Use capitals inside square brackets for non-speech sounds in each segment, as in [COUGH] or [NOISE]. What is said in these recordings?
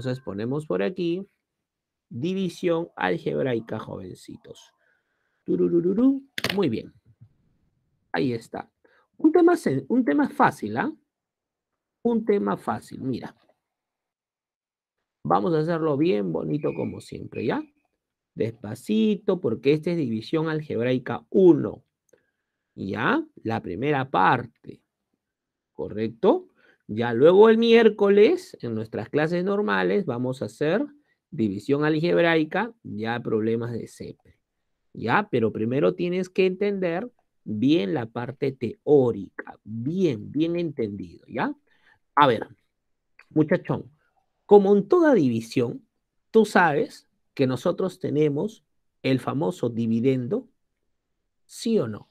Entonces ponemos por aquí división algebraica, jovencitos. Turururú, Muy bien. Ahí está. Un tema, un tema fácil, ¿ah? Un tema fácil, mira. Vamos a hacerlo bien bonito como siempre, ¿ya? Despacito, porque esta es división algebraica 1. ¿Ya? La primera parte. ¿Correcto? Ya luego el miércoles, en nuestras clases normales, vamos a hacer división algebraica, ya problemas de CEPRE. Ya, pero primero tienes que entender bien la parte teórica, bien, bien entendido, ¿ya? A ver, muchachón, como en toda división, tú sabes que nosotros tenemos el famoso dividendo, ¿sí o no?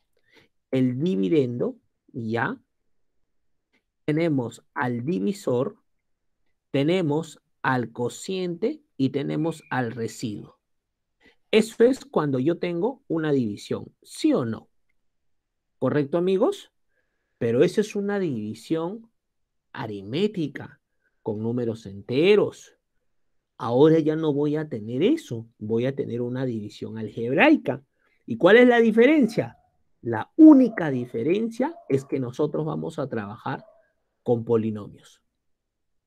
El dividendo, ¿ya? tenemos al divisor, tenemos al cociente y tenemos al residuo. Eso es cuando yo tengo una división, ¿sí o no? ¿Correcto, amigos? Pero esa es una división aritmética, con números enteros. Ahora ya no voy a tener eso, voy a tener una división algebraica. ¿Y cuál es la diferencia? La única diferencia es que nosotros vamos a trabajar con polinomios.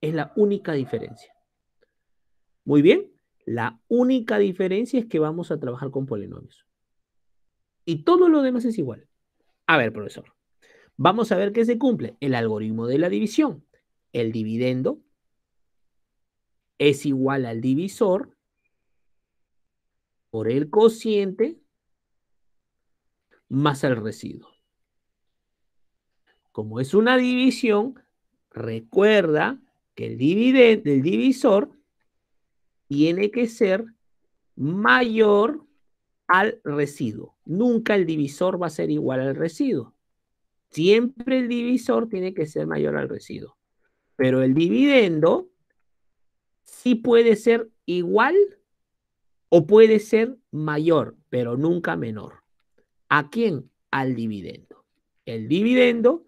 Es la única diferencia. Muy bien, la única diferencia es que vamos a trabajar con polinomios. Y todo lo demás es igual. A ver, profesor, vamos a ver qué se cumple. El algoritmo de la división. El dividendo es igual al divisor por el cociente más el residuo. Como es una división, Recuerda que el, dividendo el divisor tiene que ser mayor al residuo. Nunca el divisor va a ser igual al residuo. Siempre el divisor tiene que ser mayor al residuo. Pero el dividendo sí puede ser igual o puede ser mayor, pero nunca menor. ¿A quién? Al dividendo. El dividendo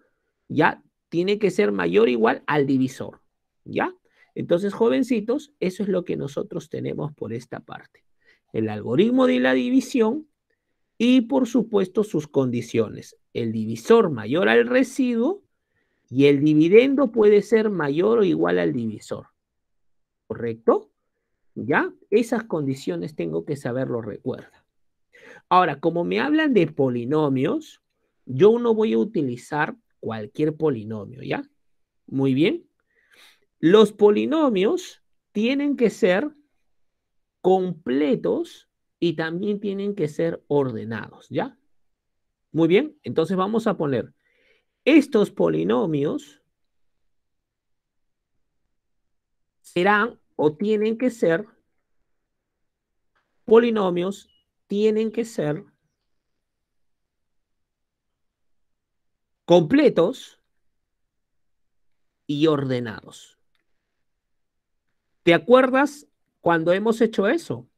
ya tiene que ser mayor o igual al divisor, ¿ya? Entonces, jovencitos, eso es lo que nosotros tenemos por esta parte. El algoritmo de la división y, por supuesto, sus condiciones. El divisor mayor al residuo y el dividendo puede ser mayor o igual al divisor. ¿Correcto? ¿Ya? Esas condiciones tengo que saberlo, recuerda. Ahora, como me hablan de polinomios, yo no voy a utilizar cualquier polinomio, ¿ya? Muy bien. Los polinomios tienen que ser completos y también tienen que ser ordenados, ¿ya? Muy bien, entonces vamos a poner estos polinomios serán o tienen que ser polinomios, tienen que ser completos y ordenados. ¿Te acuerdas cuando hemos hecho eso?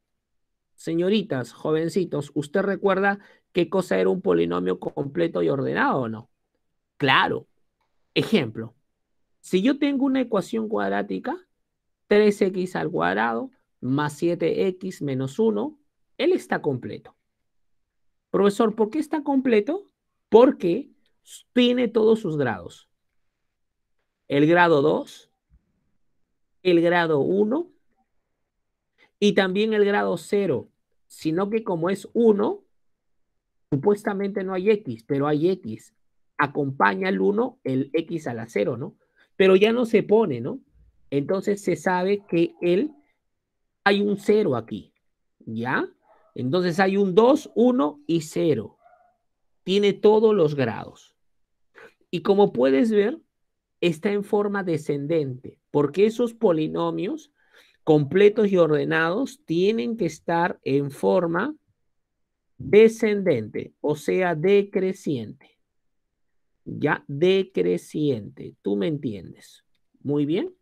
Señoritas, jovencitos, ¿usted recuerda qué cosa era un polinomio completo y ordenado o no? Claro. Ejemplo, si yo tengo una ecuación cuadrática, 3x al cuadrado más 7x menos 1, él está completo. Profesor, ¿por qué está completo? Porque tiene todos sus grados. El grado 2, el grado 1 y también el grado 0, sino que como es 1, supuestamente no hay X, pero hay X. Acompaña al 1 el X a la 0, ¿no? Pero ya no se pone, ¿no? Entonces se sabe que él hay un 0 aquí, ¿ya? Entonces hay un 2, 1 y 0. Tiene todos los grados. Y como puedes ver, está en forma descendente, porque esos polinomios completos y ordenados tienen que estar en forma descendente, o sea, decreciente. Ya decreciente, tú me entiendes. Muy bien.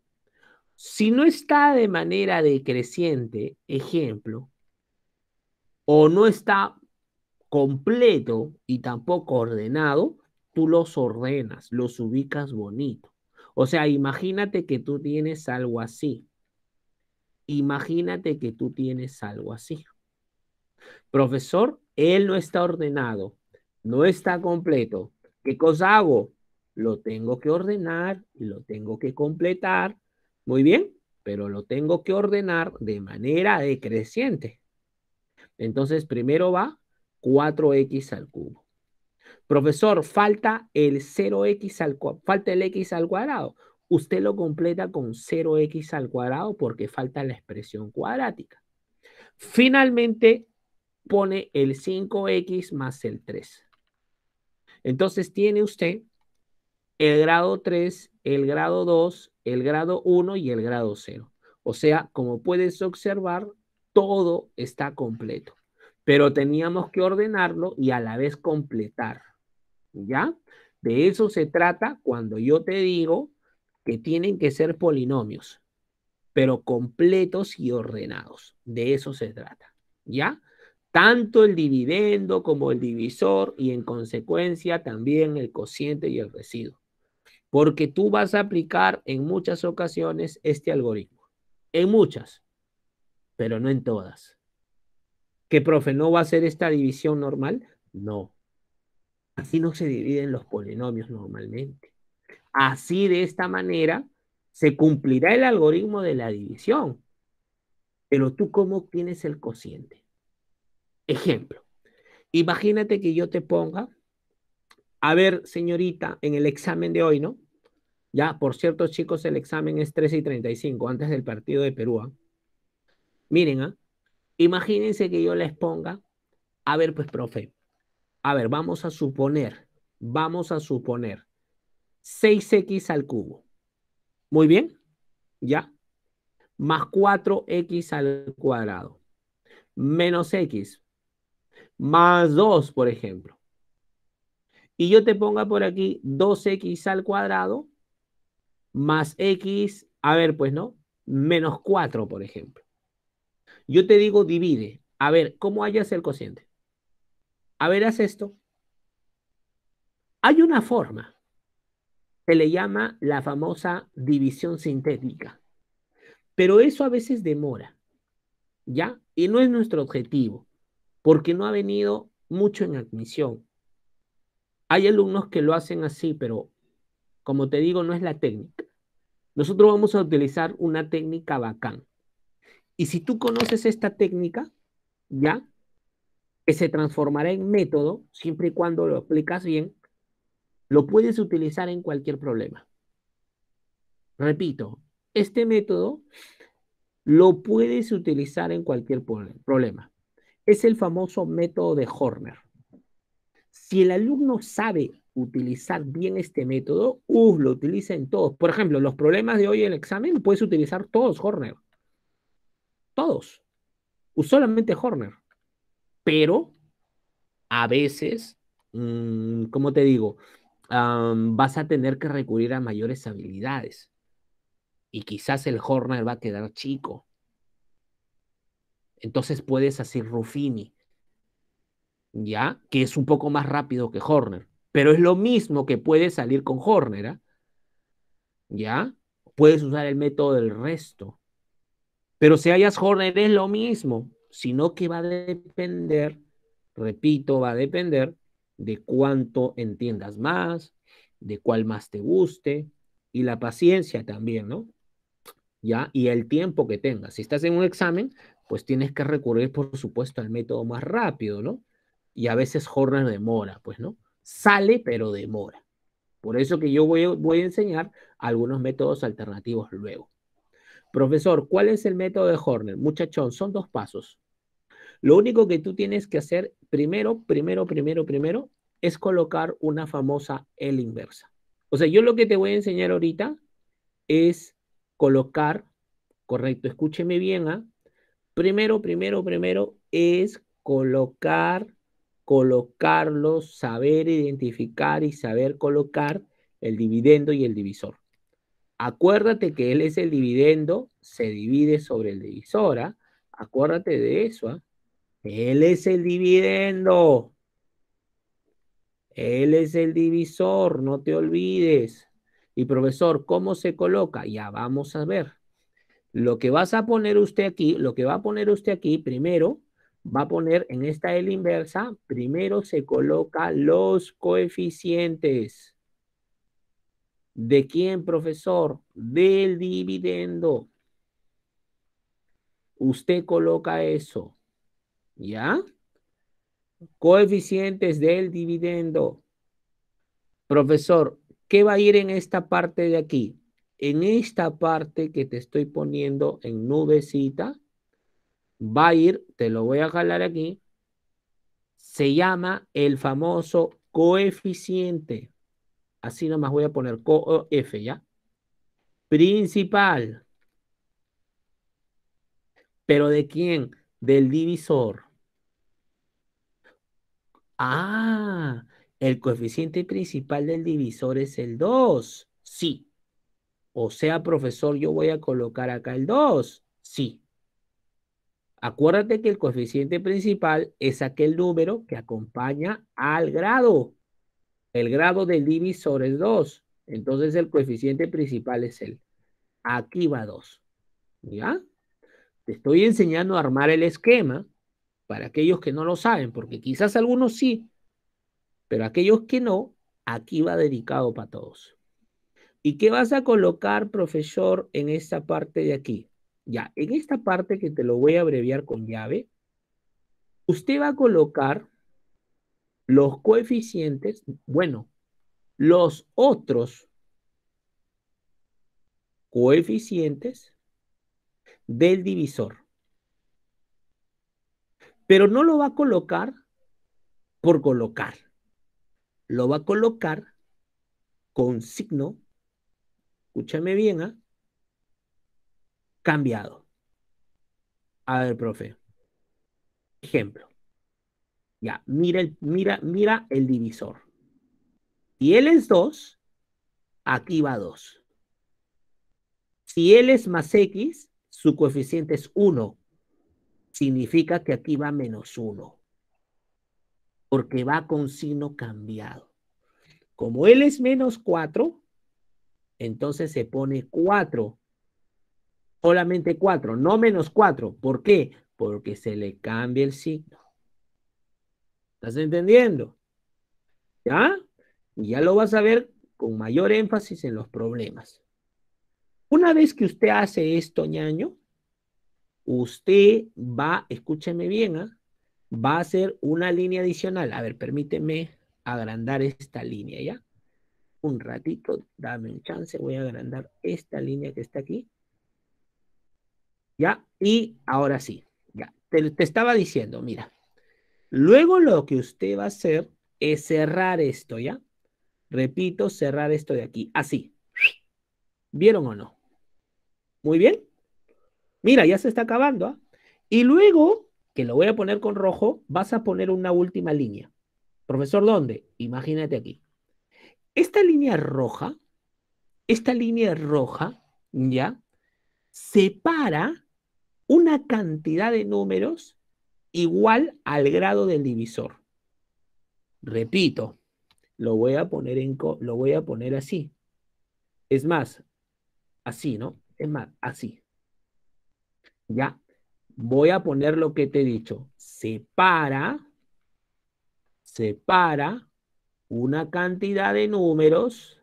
Si no está de manera decreciente, ejemplo, o no está completo y tampoco ordenado, tú los ordenas, los ubicas bonito. O sea, imagínate que tú tienes algo así. Imagínate que tú tienes algo así. Profesor, él no está ordenado, no está completo. ¿Qué cosa hago? Lo tengo que ordenar y lo tengo que completar. Muy bien, pero lo tengo que ordenar de manera decreciente. Entonces, primero va 4x al cubo. Profesor, falta el 0x al falta el x al cuadrado. Usted lo completa con 0x al cuadrado porque falta la expresión cuadrática. Finalmente pone el 5x más el 3. Entonces tiene usted el grado 3, el grado 2, el grado 1 y el grado 0. O sea, como puedes observar, todo está completo, pero teníamos que ordenarlo y a la vez completar. ¿Ya? De eso se trata cuando yo te digo que tienen que ser polinomios, pero completos y ordenados. De eso se trata. ¿Ya? Tanto el dividendo como el divisor y en consecuencia también el cociente y el residuo. Porque tú vas a aplicar en muchas ocasiones este algoritmo. En muchas, pero no en todas. ¿qué profe no va a hacer esta división normal? No. Así no se dividen los polinomios normalmente. Así de esta manera se cumplirá el algoritmo de la división. Pero tú cómo tienes el cociente. Ejemplo, imagínate que yo te ponga, a ver señorita, en el examen de hoy, ¿no? Ya, por cierto chicos, el examen es 13 y 35 antes del partido de Perú. ¿ah? Miren, ¿ah? imagínense que yo les ponga, a ver pues profe, a ver, vamos a suponer, vamos a suponer 6x al cubo. Muy bien, ¿ya? Más 4x al cuadrado, menos x, más 2, por ejemplo. Y yo te ponga por aquí 2x al cuadrado, más x, a ver, pues no, menos 4, por ejemplo. Yo te digo divide. A ver, ¿cómo hallas el cociente? A ver, haz esto. Hay una forma, que le llama la famosa división sintética, pero eso a veces demora, ¿ya? Y no es nuestro objetivo, porque no ha venido mucho en admisión. Hay alumnos que lo hacen así, pero como te digo, no es la técnica. Nosotros vamos a utilizar una técnica bacán. Y si tú conoces esta técnica, ¿ya? que se transformará en método siempre y cuando lo aplicas bien, lo puedes utilizar en cualquier problema. Repito, este método lo puedes utilizar en cualquier problema. Es el famoso método de Horner. Si el alumno sabe utilizar bien este método, uh, lo utiliza en todos. Por ejemplo, los problemas de hoy en el examen puedes utilizar todos Horner. Todos. Solamente Horner pero a veces, mm, ¿cómo te digo? vas a tener que recurrir a mayores habilidades y quizás el Horner va a quedar chico. Entonces puedes hacer Ruffini, ¿ya? Que es un poco más rápido que Horner, pero es lo mismo que puedes salir con Horner, ¿ah? ¿ya? Puedes usar el método del resto. Pero si hayas Horner es lo mismo sino que va a depender, repito, va a depender de cuánto entiendas más, de cuál más te guste, y la paciencia también, ¿no? ¿Ya? Y el tiempo que tengas. Si estás en un examen, pues tienes que recurrir, por supuesto, al método más rápido, ¿no? Y a veces Horner demora, pues, ¿no? Sale, pero demora. Por eso que yo voy, voy a enseñar algunos métodos alternativos luego. Profesor, ¿cuál es el método de Horner? Muchachón, son dos pasos. Lo único que tú tienes que hacer primero, primero, primero, primero, es colocar una famosa L inversa. O sea, yo lo que te voy a enseñar ahorita es colocar, correcto, escúcheme bien, ¿ah? Primero, primero, primero es colocar, colocarlo, saber identificar y saber colocar el dividendo y el divisor. Acuérdate que él es el dividendo, se divide sobre el divisor, ¿ah? Acuérdate de eso, ¿ah? Él es el dividendo. Él es el divisor, no te olvides. Y profesor, ¿cómo se coloca? Ya vamos a ver. Lo que vas a poner usted aquí, lo que va a poner usted aquí, primero, va a poner en esta L inversa, primero se coloca los coeficientes. ¿De quién, profesor? Del dividendo. Usted coloca eso. ¿Ya? Coeficientes del dividendo. Profesor, ¿qué va a ir en esta parte de aquí? En esta parte que te estoy poniendo en nubecita, va a ir, te lo voy a jalar aquí, se llama el famoso coeficiente. Así nomás voy a poner coef ¿ya? Principal. ¿Pero de quién? Del divisor. Ah, el coeficiente principal del divisor es el 2. Sí. O sea, profesor, yo voy a colocar acá el 2. Sí. Acuérdate que el coeficiente principal es aquel número que acompaña al grado. El grado del divisor es 2. Entonces el coeficiente principal es el. Aquí va 2. ¿Ya? Te estoy enseñando a armar el esquema para aquellos que no lo saben, porque quizás algunos sí, pero aquellos que no, aquí va dedicado para todos. ¿Y qué vas a colocar, profesor, en esta parte de aquí? Ya, en esta parte que te lo voy a abreviar con llave, usted va a colocar los coeficientes, bueno, los otros coeficientes del divisor pero no lo va a colocar por colocar. Lo va a colocar con signo, escúchame bien, ¿ah? cambiado. A ver, profe. Ejemplo. Ya, mira el, mira, mira el divisor. Si él es 2, aquí va 2. Si él es más x, su coeficiente es 1 significa que aquí va menos uno, porque va con signo cambiado. Como él es menos cuatro, entonces se pone cuatro, solamente cuatro, no menos cuatro. ¿Por qué? Porque se le cambia el signo. ¿Estás entendiendo? ¿Ya? Y ya lo vas a ver con mayor énfasis en los problemas. Una vez que usted hace esto, ñaño, usted va, escúcheme bien, ¿ah? va a hacer una línea adicional. A ver, permíteme agrandar esta línea, ¿ya? Un ratito, dame un chance, voy a agrandar esta línea que está aquí. ¿Ya? Y ahora sí, ya. te estaba diciendo, mira, luego lo que usted va a hacer es cerrar esto, ¿ya? Repito, cerrar esto de aquí, así. ¿Vieron o no? Muy bien. Mira, ya se está acabando. ¿ah? Y luego, que lo voy a poner con rojo, vas a poner una última línea. Profesor, ¿dónde? Imagínate aquí. Esta línea roja, esta línea roja, ¿ya? Separa una cantidad de números igual al grado del divisor. Repito, lo voy a poner, en lo voy a poner así. Es más, así, ¿no? Es más, así. Ya, voy a poner lo que te he dicho. Separa, separa una cantidad de números,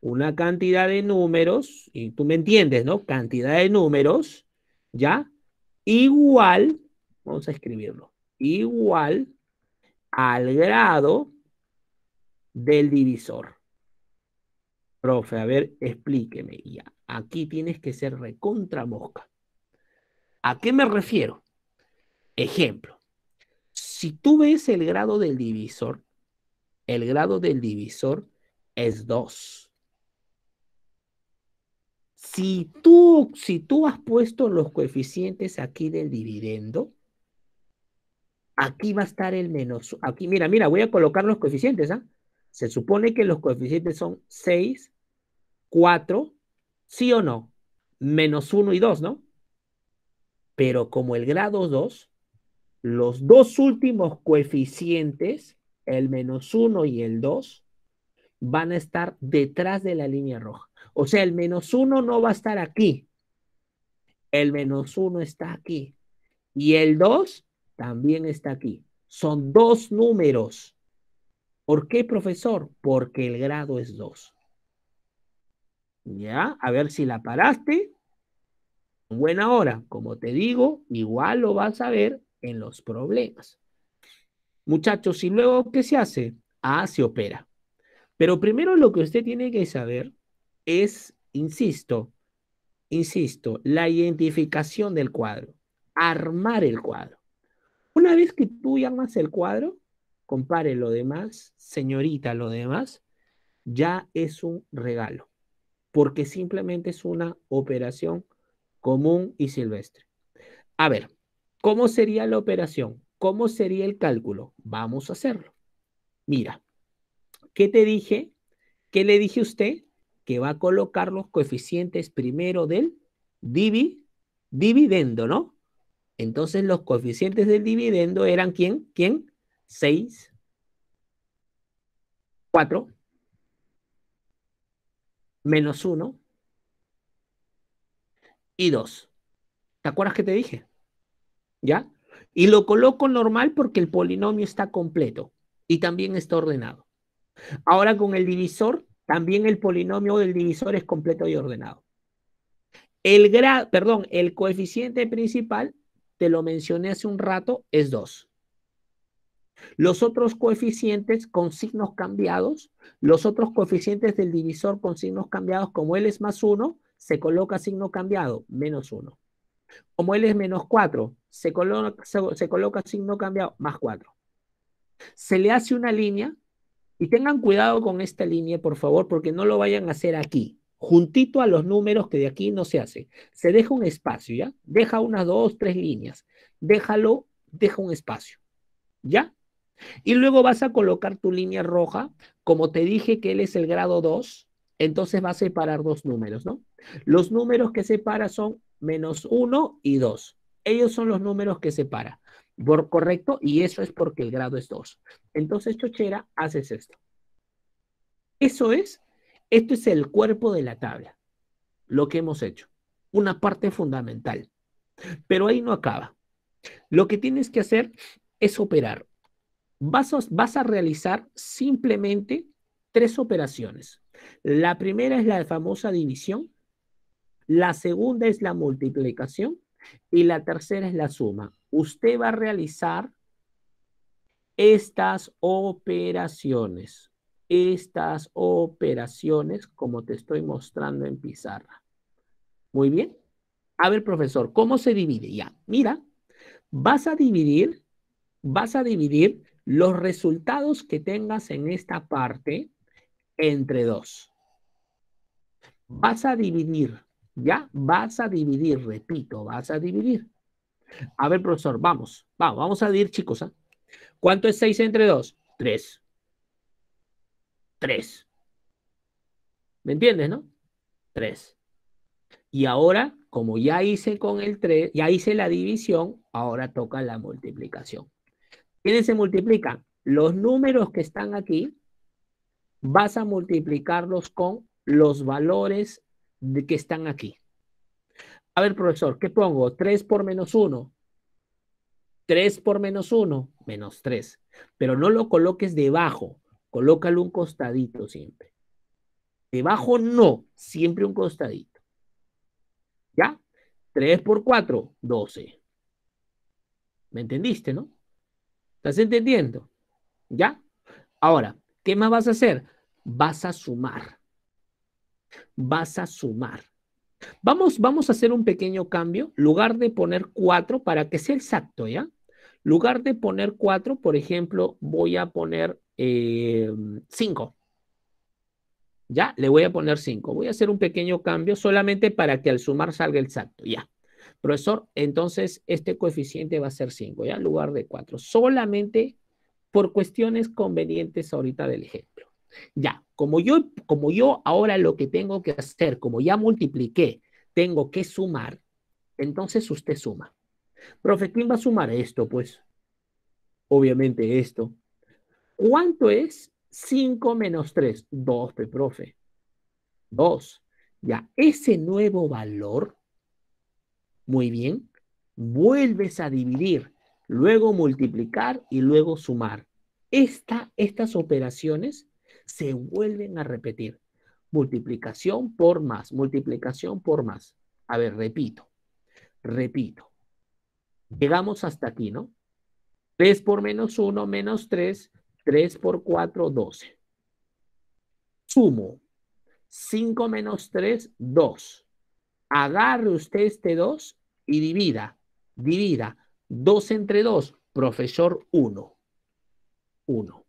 una cantidad de números, y tú me entiendes, ¿no? Cantidad de números, ¿ya? Igual, vamos a escribirlo, igual al grado del divisor. Profe, a ver, explíqueme ya. Aquí tienes que ser recontra mosca. ¿A qué me refiero? Ejemplo, si tú ves el grado del divisor, el grado del divisor es 2. Si tú, si tú has puesto los coeficientes aquí del dividendo, aquí va a estar el menos. Aquí, mira, mira, voy a colocar los coeficientes. ¿ah? Se supone que los coeficientes son 6, 4, sí o no, menos 1 y 2, ¿no? Pero como el grado 2, los dos últimos coeficientes, el menos 1 y el 2, van a estar detrás de la línea roja. O sea, el menos 1 no va a estar aquí. El menos 1 está aquí. Y el 2 también está aquí. Son dos números. ¿Por qué, profesor? Porque el grado es 2. ¿Ya? A ver si la paraste buena hora, como te digo, igual lo vas a ver en los problemas. Muchachos, ¿y luego qué se hace? Ah, se opera. Pero primero lo que usted tiene que saber es, insisto, insisto, la identificación del cuadro, armar el cuadro. Una vez que tú armas el cuadro, compare lo demás, señorita, lo demás, ya es un regalo, porque simplemente es una operación común y silvestre. A ver, ¿cómo sería la operación? ¿Cómo sería el cálculo? Vamos a hacerlo. Mira, ¿qué te dije? ¿Qué le dije a usted? Que va a colocar los coeficientes primero del divi, dividendo, ¿no? Entonces los coeficientes del dividendo eran ¿quién? ¿Quién? 6, 4, menos 1, ¿Te acuerdas que te dije? ¿Ya? Y lo coloco normal porque el polinomio está completo y también está ordenado. Ahora con el divisor, también el polinomio del divisor es completo y ordenado. El perdón, el coeficiente principal, te lo mencioné hace un rato, es 2. Los otros coeficientes con signos cambiados, los otros coeficientes del divisor con signos cambiados, como él es más 1, se coloca signo cambiado, menos 1. Como él es menos 4, se coloca, signo cambiado, más 4. Se le hace una línea, y tengan cuidado con esta línea, por favor, porque no lo vayan a hacer aquí, juntito a los números que de aquí no se hace. Se deja un espacio, ¿ya? Deja unas dos, tres líneas. Déjalo, deja un espacio, ¿ya? Y luego vas a colocar tu línea roja, como te dije que él es el grado 2, entonces va a separar dos números, ¿no? Los números que separa son menos 1 y 2. Ellos son los números que separa. Por correcto, y eso es porque el grado es 2. Entonces, Chochera, haces esto. Eso es, esto es el cuerpo de la tabla, lo que hemos hecho, una parte fundamental. Pero ahí no acaba. Lo que tienes que hacer es operar. vas a realizar simplemente tres operaciones. La primera es la famosa división, la segunda es la multiplicación y la tercera es la suma. Usted va a realizar estas operaciones, estas operaciones como te estoy mostrando en pizarra. Muy bien. A ver, profesor, ¿cómo se divide? Ya, mira, vas a dividir, vas a dividir los resultados que tengas en esta parte entre dos. Vas a dividir ¿Ya? Vas a dividir, repito, vas a dividir. A ver, profesor, vamos, vamos, vamos a dividir, chicos. ¿ah? ¿Cuánto es 6 entre 2? 3. 3. ¿Me entiendes, no? 3. Y ahora, como ya hice con el 3, ya hice la división, ahora toca la multiplicación. ¿Quiénes se multiplican? Los números que están aquí, vas a multiplicarlos con los valores de que están aquí. A ver, profesor, ¿qué pongo? 3 por menos 1. 3 por menos 1, menos 3. Pero no lo coloques debajo, colócalo un costadito siempre. Debajo no, siempre un costadito. ¿Ya? 3 por 4, 12. ¿Me entendiste, no? ¿Estás entendiendo? ¿Ya? Ahora, ¿qué más vas a hacer? Vas a sumar vas a sumar. Vamos, vamos a hacer un pequeño cambio. Lugar de poner 4 para que sea exacto, ¿ya? Lugar de poner 4, por ejemplo, voy a poner 5. Eh, ya, le voy a poner 5. Voy a hacer un pequeño cambio solamente para que al sumar salga el exacto, ya. Profesor, entonces este coeficiente va a ser 5, ya, lugar de 4. Solamente por cuestiones convenientes ahorita del ejemplo. Ya, como yo, como yo ahora lo que tengo que hacer, como ya multipliqué, tengo que sumar, entonces usted suma. Profe, ¿quién va a sumar esto? Pues, obviamente esto. ¿Cuánto es 5 menos 3? 2, pues, profe. 2. Ya, ese nuevo valor, muy bien, vuelves a dividir, luego multiplicar y luego sumar. estas operaciones se vuelven a repetir. Multiplicación por más, multiplicación por más. A ver, repito, repito. Llegamos hasta aquí, ¿no? 3 por menos 1 menos 3, 3 por 4, 12. Sumo. 5 menos 3, 2. Agarre usted este 2 y divida, divida. 2 entre 2, profesor 1. 1.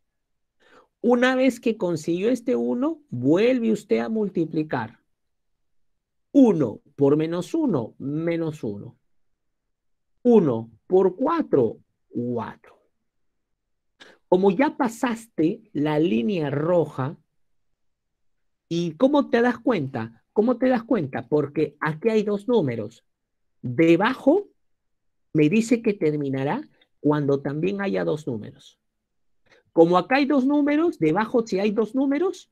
Una vez que consiguió este 1, vuelve usted a multiplicar. 1 por menos 1, menos 1. 1 por 4, 4. Como ya pasaste la línea roja, ¿y cómo te das cuenta? ¿Cómo te das cuenta? Porque aquí hay dos números. Debajo me dice que terminará cuando también haya dos números. Como acá hay dos números, debajo si hay dos números,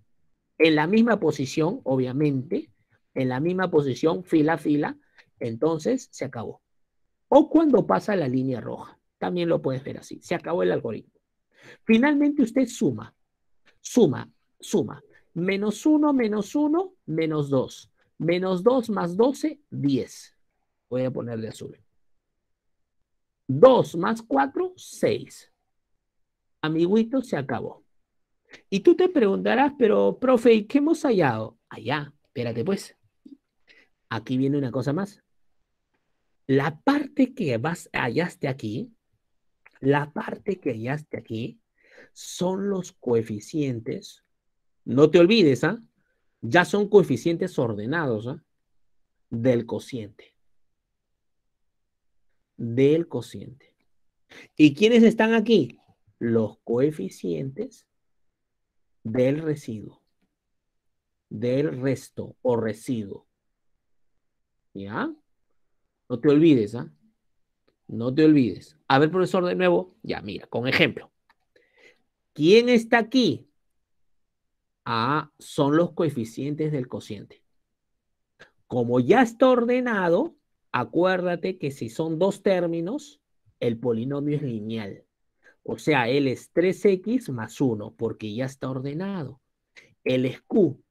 en la misma posición, obviamente, en la misma posición, fila a fila, entonces se acabó. O cuando pasa la línea roja, también lo puedes ver así, se acabó el algoritmo. Finalmente usted suma, suma, suma. Menos 1, menos 1, menos 2. Menos 2 más 12, 10. Voy a ponerle azul. 2 más 4, 6 amiguito, se acabó. Y tú te preguntarás, pero profe, qué hemos hallado? Allá, espérate pues. Aquí viene una cosa más. La parte que vas, hallaste aquí, la parte que hallaste aquí, son los coeficientes. No te olvides, ¿ah? Ya son coeficientes ordenados ¿ah? del cociente. Del cociente. ¿Y quiénes están aquí? los coeficientes del residuo, del resto o residuo. ¿Ya? No te olvides, ¿ah? No te olvides. A ver, profesor, de nuevo. Ya, mira, con ejemplo. ¿Quién está aquí? Ah, son los coeficientes del cociente. Como ya está ordenado, acuérdate que si son dos términos, el polinomio es lineal. O sea, él es 3X más 1, porque ya está ordenado. Él es Q.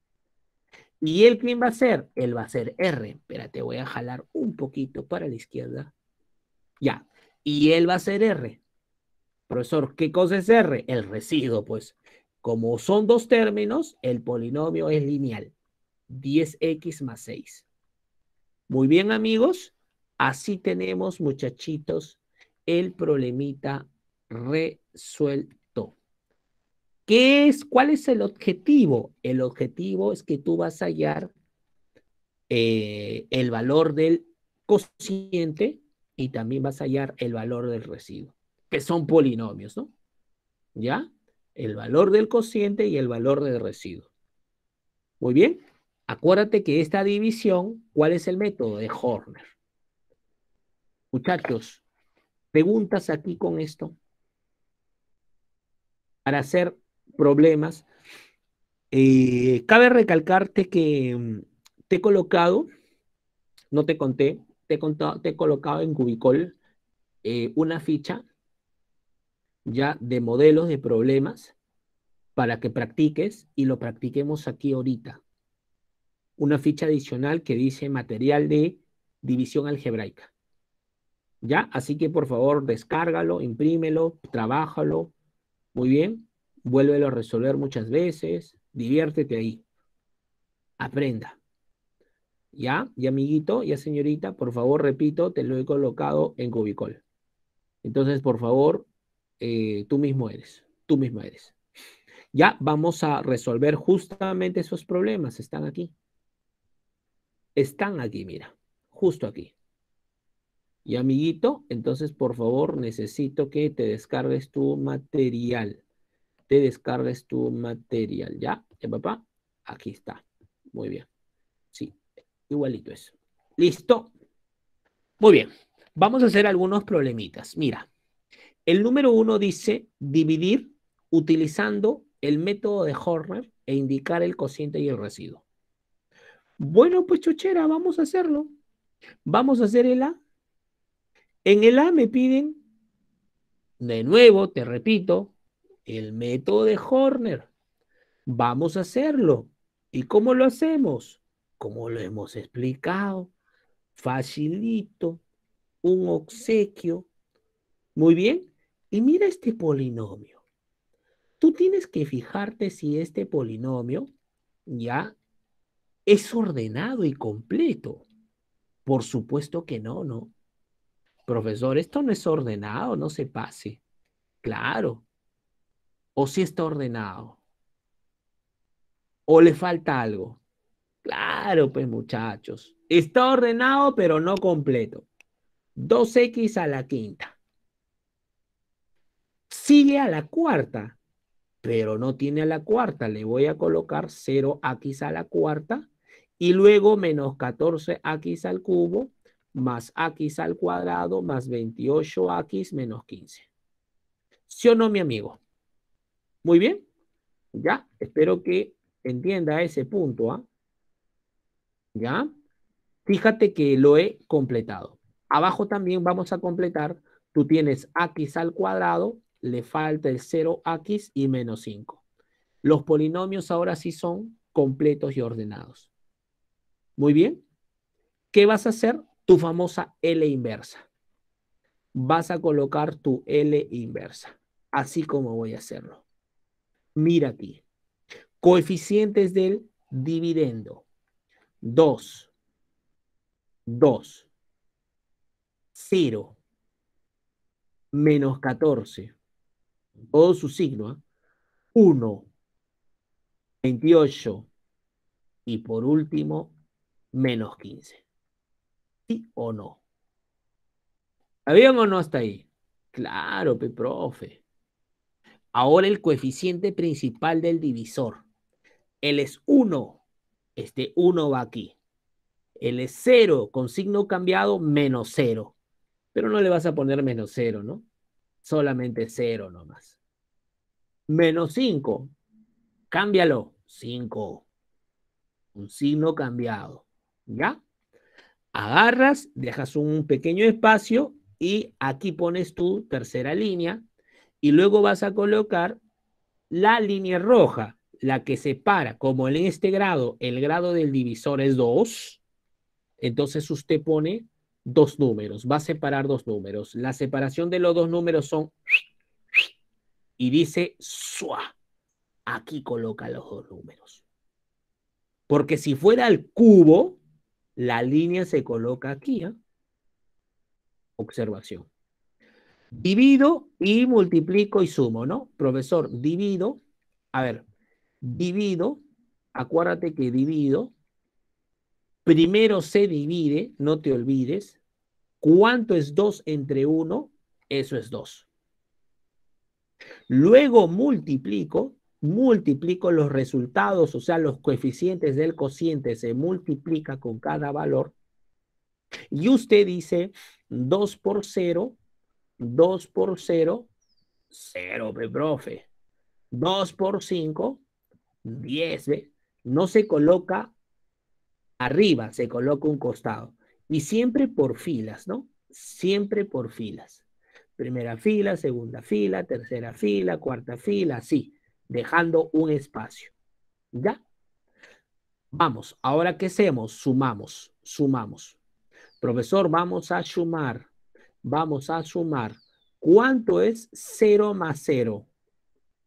¿Y él quién va a ser? Él va a ser R. Espérate, voy a jalar un poquito para la izquierda. Ya. Y él va a ser R. Profesor, ¿qué cosa es R? El residuo, pues. Como son dos términos, el polinomio es lineal. 10x más 6. Muy bien, amigos. Así tenemos, muchachitos, el problemita resuelto. ¿Qué es, ¿Cuál es el objetivo? El objetivo es que tú vas a hallar eh, el valor del cociente y también vas a hallar el valor del residuo, que son polinomios, ¿no? ¿Ya? El valor del cociente y el valor del residuo. Muy bien. Acuérdate que esta división, ¿cuál es el método de Horner? Muchachos, preguntas aquí con esto para hacer problemas. Eh, cabe recalcarte que mm, te he colocado, no te conté, te he, te he colocado en Cubicol eh, una ficha ya de modelos de problemas para que practiques y lo practiquemos aquí ahorita. Una ficha adicional que dice material de división algebraica. ¿Ya? Así que por favor, descárgalo, imprímelo, trabájalo, muy bien, vuélvelo a resolver muchas veces, diviértete ahí, aprenda. ¿Ya? Y amiguito, ya señorita, por favor, repito, te lo he colocado en Cubicol. Entonces, por favor, eh, tú mismo eres, tú mismo eres. Ya vamos a resolver justamente esos problemas, están aquí. Están aquí, mira, justo aquí. Y amiguito, entonces por favor necesito que te descargues tu material. Te descargues tu material, ¿ya? ¿Ya, papá? Aquí está. Muy bien. Sí, igualito eso. ¿Listo? Muy bien. Vamos a hacer algunos problemitas. Mira, el número uno dice dividir utilizando el método de Horner e indicar el cociente y el residuo. Bueno, pues chochera, vamos a hacerlo. Vamos a hacer el A en el A me piden, de nuevo, te repito, el método de Horner. Vamos a hacerlo. ¿Y cómo lo hacemos? Como lo hemos explicado. Facilito. Un obsequio. Muy bien. Y mira este polinomio. Tú tienes que fijarte si este polinomio ya es ordenado y completo. Por supuesto que no, ¿no? profesor, esto no es ordenado, no se pase. Claro. O si sí está ordenado. O le falta algo. Claro, pues muchachos. Está ordenado, pero no completo. 2x a la quinta. Sigue a la cuarta, pero no tiene a la cuarta. Le voy a colocar 0x a la cuarta y luego menos 14x al cubo más x al cuadrado más 28x menos 15. ¿Sí o no, mi amigo? Muy bien. Ya, espero que entienda ese punto. ¿ah? ¿Ya? Fíjate que lo he completado. Abajo también vamos a completar. Tú tienes x al cuadrado, le falta el 0x y menos 5. Los polinomios ahora sí son completos y ordenados. Muy bien. ¿Qué vas a hacer? tu famosa L inversa. Vas a colocar tu L inversa, así como voy a hacerlo. Mira aquí. Coeficientes del dividendo. 2, 2, 0, menos 14. Todo su signo. 1, 28 y por último, menos 15 o no? ¿Está o no hasta ahí? Claro, pe, profe. Ahora el coeficiente principal del divisor. Él es 1. Este 1 va aquí. Él es 0 con signo cambiado menos 0. Pero no le vas a poner menos 0, ¿no? Solamente 0 nomás. Menos 5. Cámbialo. 5. Un signo cambiado. ¿Ya? agarras, dejas un pequeño espacio y aquí pones tu tercera línea y luego vas a colocar la línea roja, la que separa, como en este grado el grado del divisor es 2, entonces usted pone dos números, va a separar dos números. La separación de los dos números son y dice SUA. Aquí coloca los dos números. Porque si fuera el cubo, la línea se coloca aquí. ¿eh? Observación. Divido y multiplico y sumo, ¿no? Profesor, divido. A ver, divido. Acuérdate que divido. Primero se divide, no te olvides. ¿Cuánto es 2 entre 1? Eso es 2. Luego multiplico, multiplico los resultados, o sea, los coeficientes del cociente se multiplica con cada valor. Y usted dice 2 por 0, 2 por 0, 0, profe. 2 por 5, 10, No se coloca arriba, se coloca un costado. Y siempre por filas, ¿no? Siempre por filas. Primera fila, segunda fila, tercera fila, cuarta fila, así dejando un espacio. ¿Ya? Vamos, ahora ¿qué hacemos? Sumamos, sumamos. Profesor, vamos a sumar, vamos a sumar. ¿Cuánto es 0 más 0?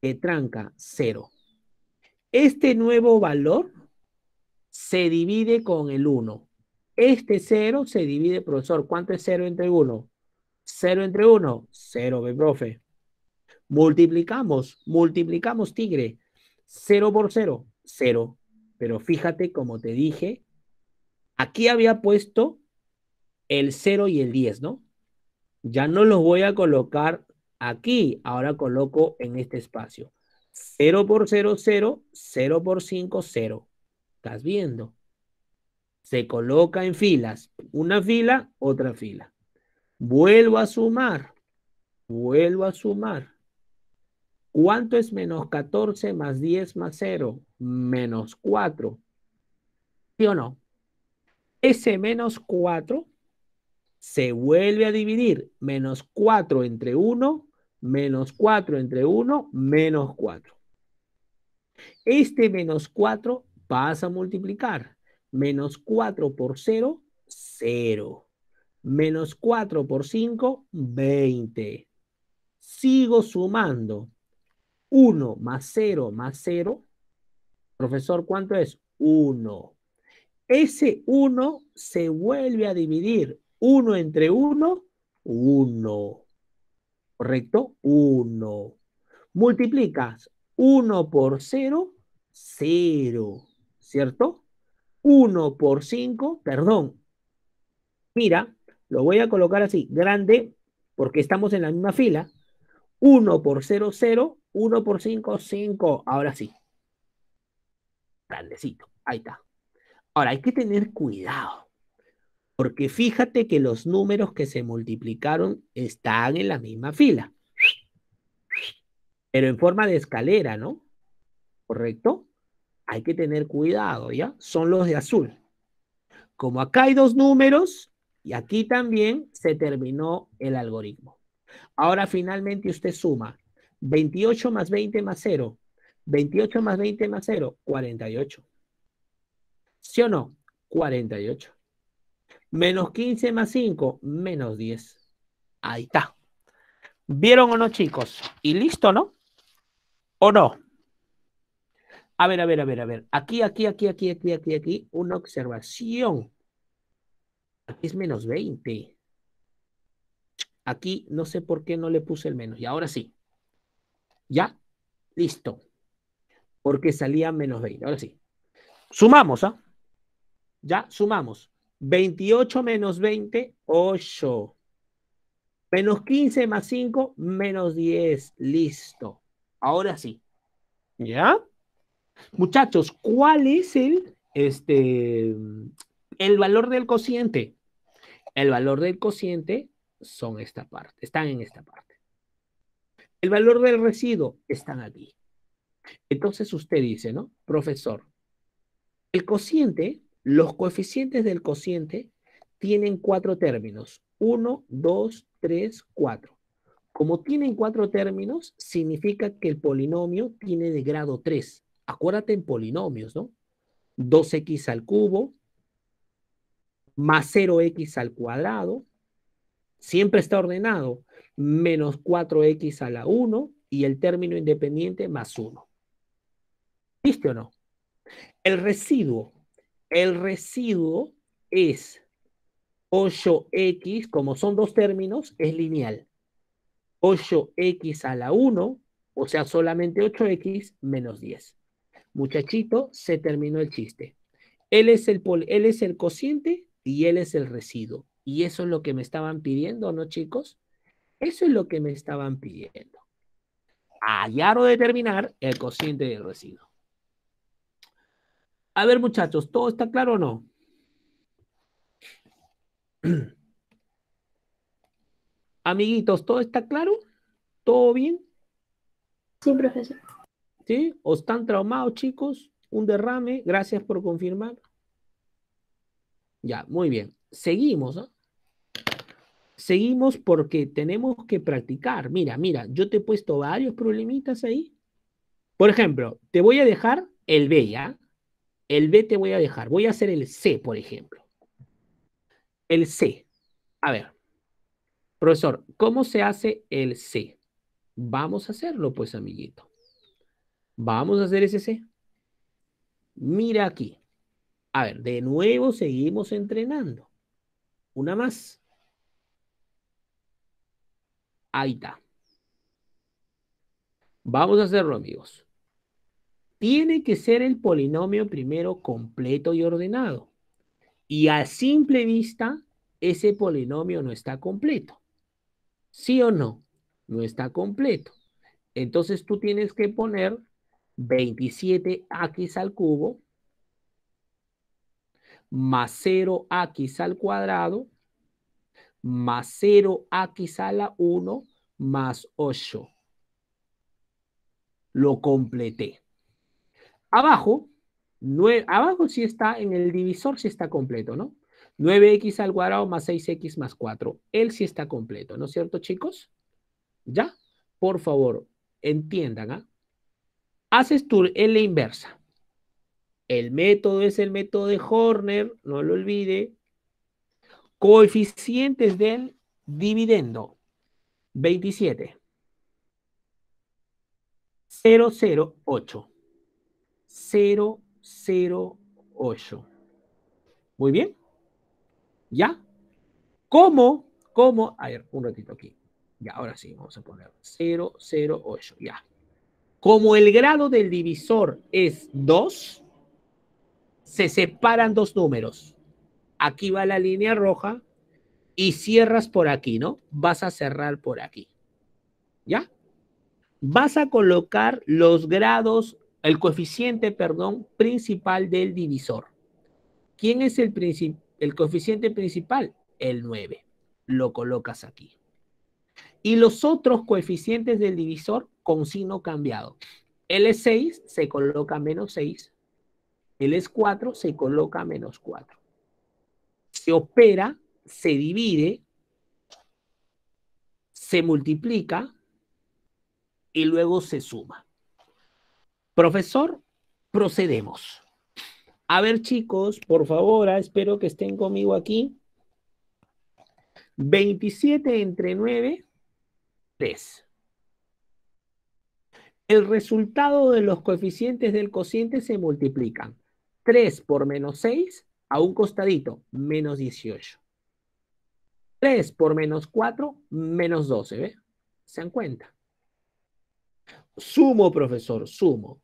Que tranca, 0. Este nuevo valor se divide con el 1. Este 0 se divide, profesor. ¿Cuánto es 0 entre 1? 0 entre 1, 0, profe. Multiplicamos, multiplicamos tigre. 0 por 0, 0. Pero fíjate, como te dije, aquí había puesto el 0 y el 10, ¿no? Ya no los voy a colocar aquí, ahora coloco en este espacio. 0 por cero, 0, Cero por 5, cero ¿Estás viendo? Se coloca en filas, una fila, otra fila. Vuelvo a sumar, vuelvo a sumar. ¿Cuánto es menos 14 más 10 más 0? Menos 4. ¿Sí o no? Ese menos 4 se vuelve a dividir. Menos 4 entre 1, menos 4 entre 1, menos 4. Este menos 4 pasa a multiplicar. Menos 4 por 0, 0. Menos 4 por 5, 20. Sigo sumando. 1 más 0 más 0, profesor, ¿cuánto es? 1. Ese 1 se vuelve a dividir. 1 entre 1, 1. ¿Correcto? 1. Multiplicas 1 por 0, 0. ¿Cierto? 1 por 5, perdón. Mira, lo voy a colocar así, grande, porque estamos en la misma fila. 1 por 0, 0, 1 por 5, 5. Ahora sí. Grandecito. Ahí está. Ahora hay que tener cuidado. Porque fíjate que los números que se multiplicaron están en la misma fila. Pero en forma de escalera, ¿no? ¿Correcto? Hay que tener cuidado, ¿ya? Son los de azul. Como acá hay dos números, y aquí también se terminó el algoritmo. Ahora finalmente usted suma 28 más 20 más 0. 28 más 20 más 0, 48. ¿Sí o no? 48. Menos 15 más 5, menos 10. Ahí está. ¿Vieron o no, chicos? ¿Y listo, no? ¿O no? A ver, a ver, a ver, a ver. Aquí, aquí, aquí, aquí, aquí, aquí, aquí. Una observación. Aquí es menos 20. Aquí no sé por qué no le puse el menos. Y ahora sí. ¿Ya? Listo. Porque salía menos 20. Ahora sí. Sumamos, ¿ah? Ya, sumamos. 28 menos 20, 8. Menos 15 más 5, menos 10. Listo. Ahora sí. ¿Ya? Muchachos, ¿cuál es el, este, el valor del cociente? El valor del cociente son esta parte, están en esta parte. El valor del residuo están aquí. Entonces usted dice, ¿no? Profesor, el cociente, los coeficientes del cociente tienen cuatro términos. Uno, dos, tres, cuatro. Como tienen cuatro términos, significa que el polinomio tiene de grado 3. Acuérdate en polinomios, ¿no? 2x al cubo, más 0x al cuadrado, Siempre está ordenado menos 4x a la 1 y el término independiente más 1. ¿Viste o no? El residuo. El residuo es 8x, como son dos términos, es lineal. 8x a la 1, o sea, solamente 8x menos 10. Muchachito, se terminó el chiste. Él es el, él es el cociente y él es el residuo. ¿Y eso es lo que me estaban pidiendo, no chicos? Eso es lo que me estaban pidiendo. Hallar o determinar el cociente del residuo. A ver, muchachos, ¿todo está claro o no? [CLEARS THROAT] Amiguitos, ¿todo está claro? ¿Todo bien? Sí, profesor. ¿Sí? ¿O están traumados, chicos? ¿Un derrame? Gracias por confirmar. Ya, muy bien. Seguimos. ¿no? ¿ah? seguimos porque tenemos que practicar. Mira, mira, yo te he puesto varios problemitas ahí. Por ejemplo, te voy a dejar el B, ¿ya? El B te voy a dejar. Voy a hacer el C, por ejemplo. El C. A ver, profesor, ¿cómo se hace el C? Vamos a hacerlo, pues, amiguito. Vamos a hacer ese C. Mira aquí. A ver, de nuevo seguimos entrenando. Una más. Ahí está. Vamos a hacerlo, amigos. Tiene que ser el polinomio primero completo y ordenado. Y a simple vista, ese polinomio no está completo. ¿Sí o no? No está completo. Entonces tú tienes que poner 27x al cubo más 0x al cuadrado más 0, a la 1, más 8. Lo completé. Abajo, abajo sí está, en el divisor sí está completo, ¿no? 9x al cuadrado más 6x más 4. Él sí está completo, ¿no es cierto, chicos? ¿Ya? Por favor, entiendan, ¿ah? Haces Haces en la inversa. El método es el método de Horner, no lo olvide. Coeficientes del dividendo. 27. 008. 008. Muy bien. ¿Ya? ¿Cómo? ¿Cómo? A ver, un ratito aquí. Ya, ahora sí, vamos a poner 008. Ya. Como el grado del divisor es 2, se separan dos números aquí va la línea roja y cierras por aquí, ¿no? Vas a cerrar por aquí. ¿Ya? Vas a colocar los grados, el coeficiente, perdón, principal del divisor. ¿Quién es el, el coeficiente principal? El 9. Lo colocas aquí. Y los otros coeficientes del divisor con signo cambiado. El es 6, se coloca menos 6. El es 4, se coloca menos 4 se opera, se divide, se multiplica y luego se suma. Profesor, procedemos. A ver, chicos, por favor, ah, espero que estén conmigo aquí. 27 entre 9, 3. El resultado de los coeficientes del cociente se multiplican. 3 por menos 6 a un costadito, menos 18. 3 por menos 4, menos 12, ¿ve? ¿Se dan cuenta? Sumo, profesor, sumo.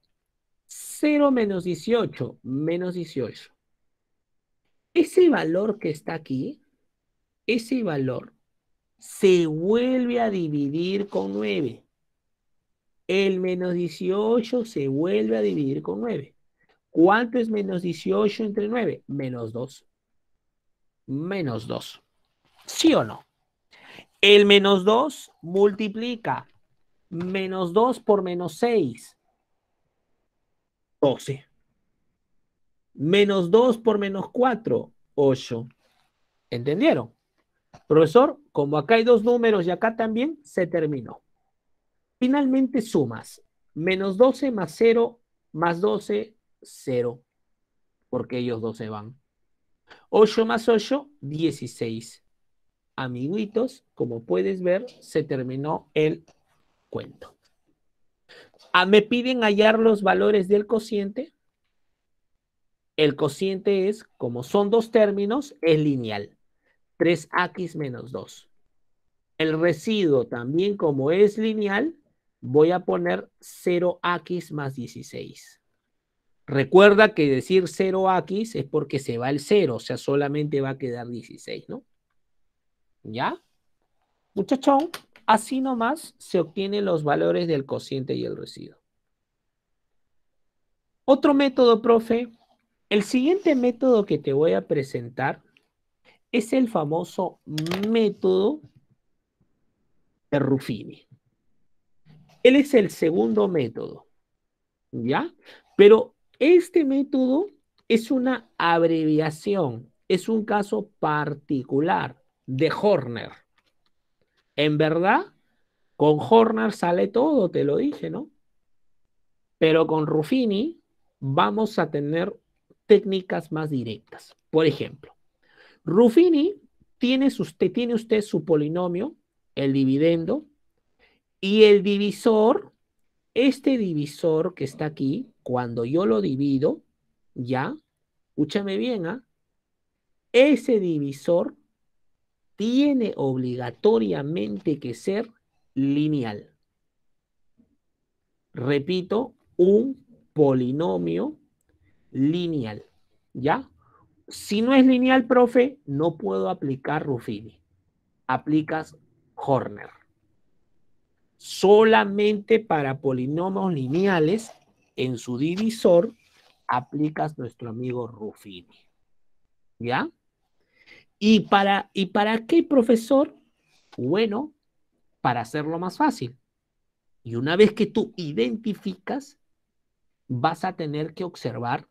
0 menos 18, menos 18. Ese valor que está aquí, ese valor se vuelve a dividir con 9. El menos 18 se vuelve a dividir con 9. ¿Cuánto es menos 18 entre 9? Menos 2. Menos 2. ¿Sí o no? El menos 2 multiplica menos 2 por menos 6. 12. Menos 2 por menos 4, 8. ¿Entendieron? Profesor, como acá hay dos números y acá también, se terminó. Finalmente sumas menos 12 más 0 más 12 0, porque ellos dos se van. 8 más 8, 16. Amiguitos, como puedes ver, se terminó el cuento. Ah, me piden hallar los valores del cociente. El cociente es, como son dos términos, es lineal. 3x menos 2. El residuo también, como es lineal, voy a poner 0x más 16. Recuerda que decir 0x es porque se va el 0, o sea, solamente va a quedar 16, ¿no? ¿Ya? Muchachón, así nomás se obtienen los valores del cociente y el residuo. Otro método, profe. El siguiente método que te voy a presentar es el famoso método de Ruffini. Él es el segundo método, ¿ya? Pero este método es una abreviación, es un caso particular de Horner. En verdad, con Horner sale todo, te lo dije, ¿no? Pero con Ruffini vamos a tener técnicas más directas. Por ejemplo, Ruffini tiene usted, tiene usted su polinomio, el dividendo, y el divisor, este divisor que está aquí, cuando yo lo divido, ya, escúchame bien, ¿ah? ese divisor tiene obligatoriamente que ser lineal. Repito, un polinomio lineal, ¿ya? Si no es lineal, profe, no puedo aplicar Ruffini. Aplicas Horner. Solamente para polinomios lineales en su divisor aplicas nuestro amigo Ruffini. ¿Ya? ¿Y para, ¿Y para qué, profesor? Bueno, para hacerlo más fácil. Y una vez que tú identificas, vas a tener que observar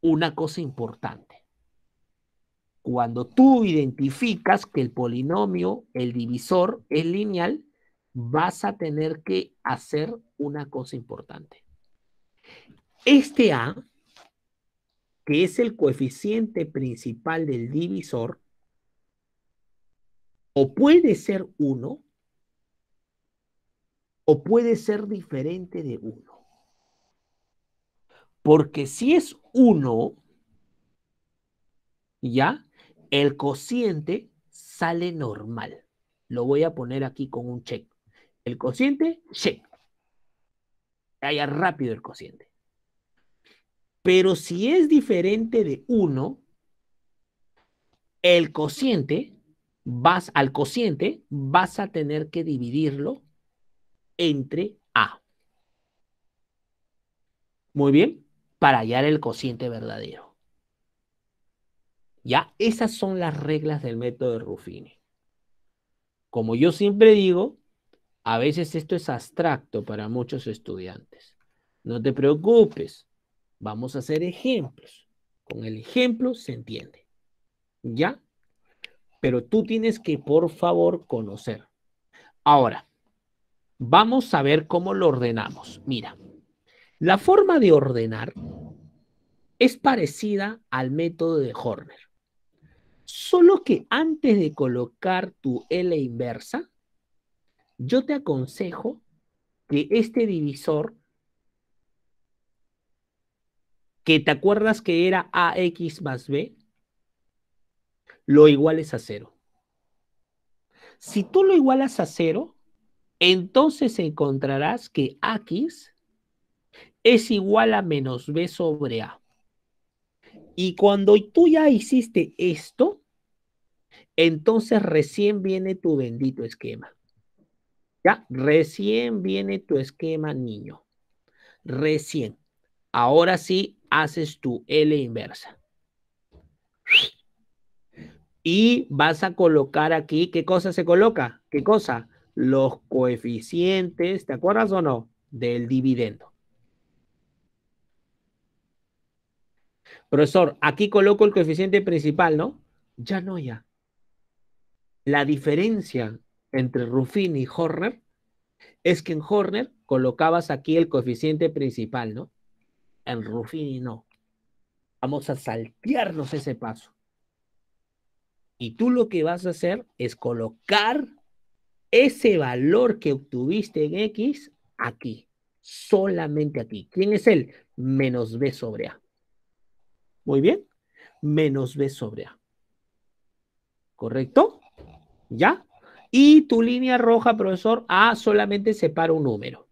una cosa importante. Cuando tú identificas que el polinomio, el divisor, es lineal, vas a tener que hacer una cosa importante. Este A, que es el coeficiente principal del divisor, o puede ser 1 o puede ser diferente de 1. Porque si es 1, ya, el cociente sale normal. Lo voy a poner aquí con un check. El cociente, check haya rápido el cociente. Pero si es diferente de 1, el cociente, vas al cociente, vas a tener que dividirlo entre A. Muy bien, para hallar el cociente verdadero. Ya, esas son las reglas del método de Ruffini. Como yo siempre digo, a veces esto es abstracto para muchos estudiantes. No te preocupes, vamos a hacer ejemplos. Con el ejemplo se entiende. ¿Ya? Pero tú tienes que, por favor, conocer. Ahora, vamos a ver cómo lo ordenamos. Mira, la forma de ordenar es parecida al método de Horner. Solo que antes de colocar tu L inversa, yo te aconsejo que este divisor, que te acuerdas que era AX más B, lo iguales a cero. Si tú lo igualas a cero, entonces encontrarás que X es igual a menos B sobre A. Y cuando tú ya hiciste esto, entonces recién viene tu bendito esquema. Ya, recién viene tu esquema, niño. Recién. Ahora sí haces tu L inversa. Y vas a colocar aquí, ¿qué cosa se coloca? ¿Qué cosa? Los coeficientes, ¿te acuerdas o no? Del dividendo. Profesor, aquí coloco el coeficiente principal, ¿no? Ya no, ya. La diferencia entre Ruffini y Horner es que en Horner colocabas aquí el coeficiente principal, ¿no? En Ruffini no. Vamos a saltearnos ese paso. Y tú lo que vas a hacer es colocar ese valor que obtuviste en X aquí, solamente aquí. ¿Quién es él? Menos B sobre A. Muy bien. Menos B sobre A. ¿Correcto? ¿Ya? Y tu línea roja, profesor, A solamente separa un número.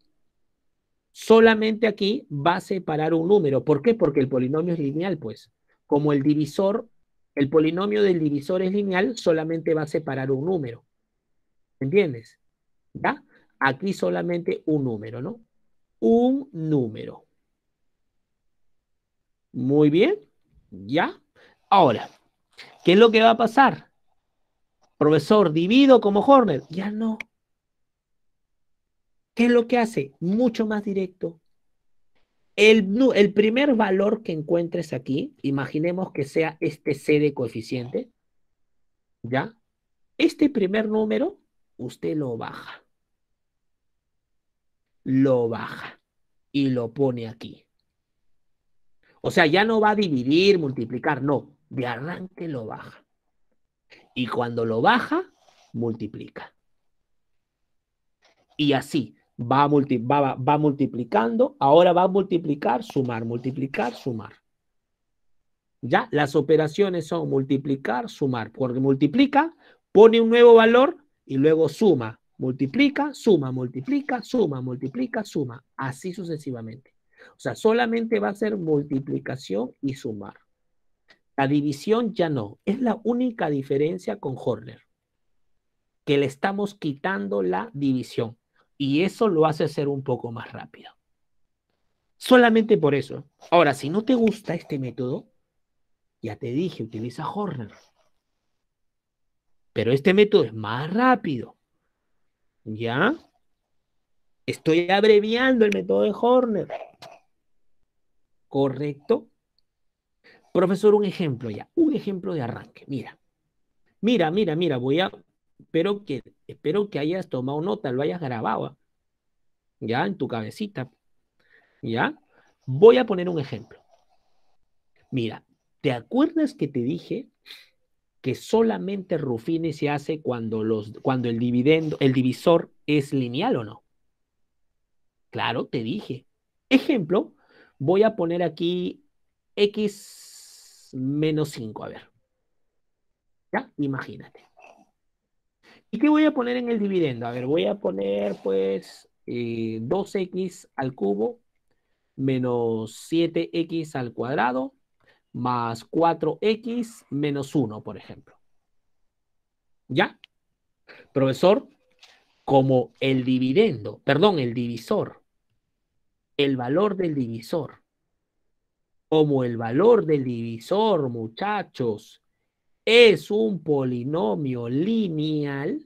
Solamente aquí va a separar un número. ¿Por qué? Porque el polinomio es lineal, pues. Como el divisor, el polinomio del divisor es lineal, solamente va a separar un número. ¿Entiendes? ¿Ya? Aquí solamente un número, ¿no? Un número. Muy bien. ¿Ya? Ahora, ¿qué es lo que va a pasar? Profesor, divido como Horner. Ya no. ¿Qué es lo que hace? Mucho más directo. El, el primer valor que encuentres aquí, imaginemos que sea este C de coeficiente, ¿ya? Este primer número, usted lo baja. Lo baja y lo pone aquí. O sea, ya no va a dividir, multiplicar, no. De arranque lo baja y cuando lo baja, multiplica. Y así, va, va multiplicando, ahora va a multiplicar, sumar, multiplicar, sumar. ¿Ya? Las operaciones son multiplicar, sumar, porque multiplica, pone un nuevo valor y luego suma, multiplica, suma, multiplica, suma, multiplica, suma, así sucesivamente. O sea, solamente va a ser multiplicación y sumar. La división ya no. Es la única diferencia con Horner, que le estamos quitando la división. Y eso lo hace ser un poco más rápido. Solamente por eso. Ahora, si no te gusta este método, ya te dije, utiliza Horner. Pero este método es más rápido. ¿Ya? Estoy abreviando el método de Horner. ¿Correcto? Profesor, un ejemplo ya, un ejemplo de arranque. Mira, mira, mira, mira, voy a, espero que, espero que hayas tomado nota, lo hayas grabado, ¿ah? ya, en tu cabecita, ya. Voy a poner un ejemplo. Mira, ¿te acuerdas que te dije que solamente Ruffini se hace cuando, los, cuando el dividendo, el divisor es lineal o no? Claro, te dije. Ejemplo, voy a poner aquí X menos 5, a ver. ¿Ya? Imagínate. ¿Y qué voy a poner en el dividendo? A ver, voy a poner pues 2x eh, al cubo menos 7x al cuadrado más 4x menos 1, por ejemplo. ¿Ya? Profesor, como el dividendo, perdón, el divisor, el valor del divisor como el valor del divisor, muchachos, es un polinomio lineal,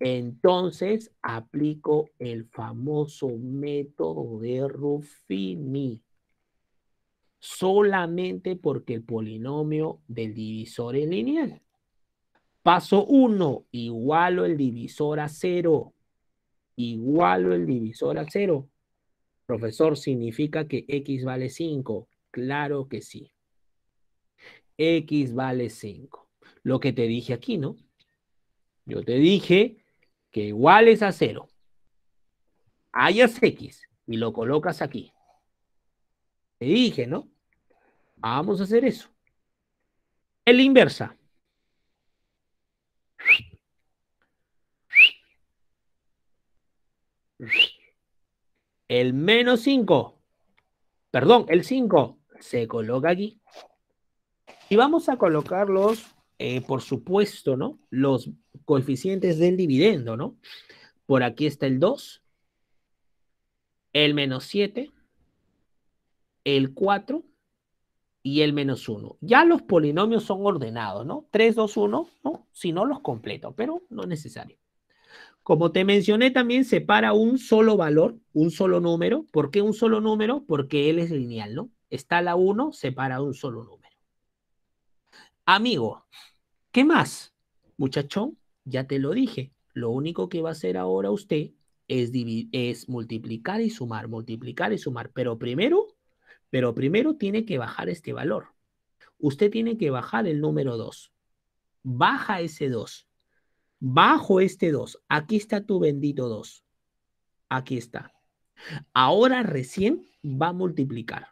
entonces aplico el famoso método de Ruffini. Solamente porque el polinomio del divisor es lineal. Paso 1, igualo el divisor a 0. Igualo el divisor a 0. Profesor, significa que x vale 5 Claro que sí. X vale 5. Lo que te dije aquí, ¿no? Yo te dije que igual es a 0. Hayas X y lo colocas aquí. Te dije, ¿no? Vamos a hacer eso. El inversa. El menos 5. Perdón, el 5 se coloca aquí. Y vamos a colocar los, eh, por supuesto, ¿no? Los coeficientes del dividendo, ¿no? Por aquí está el 2, el menos 7, el 4 y el menos 1. Ya los polinomios son ordenados, ¿no? 3, 2, 1, ¿no? Si no los completo, pero no es necesario. Como te mencioné, también separa un solo valor, un solo número. ¿Por qué un solo número? Porque él es lineal, ¿no? está la 1 separa un solo número. Amigo, ¿qué más? Muchachón, ya te lo dije, lo único que va a hacer ahora usted es, es multiplicar y sumar, multiplicar y sumar, pero primero, pero primero tiene que bajar este valor. Usted tiene que bajar el número 2. Baja ese 2. Bajo este 2. Aquí está tu bendito 2. Aquí está. Ahora recién va a multiplicar.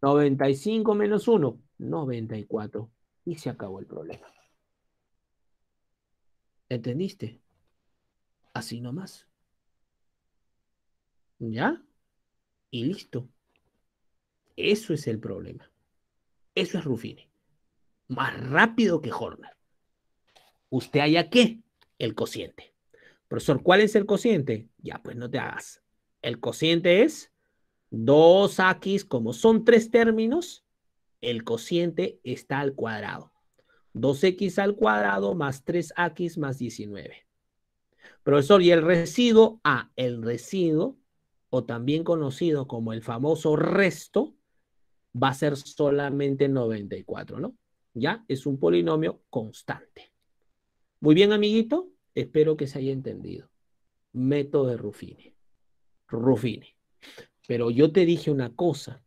95 menos 1, 94. Y se acabó el problema. ¿Entendiste? Así nomás. ¿Ya? Y listo. Eso es el problema. Eso es Ruffini. Más rápido que Horner. ¿Usted haya qué? El cociente. Profesor, ¿cuál es el cociente? Ya, pues no te hagas. El cociente es 2 X, como son tres términos, el cociente está al cuadrado. 2x al cuadrado más 3x más 19. Profesor, ¿y el residuo? Ah, el residuo, o también conocido como el famoso resto, va a ser solamente 94, ¿no? Ya es un polinomio constante. Muy bien, amiguito, espero que se haya entendido. Método de Ruffini. Ruffini. Pero yo te dije una cosa.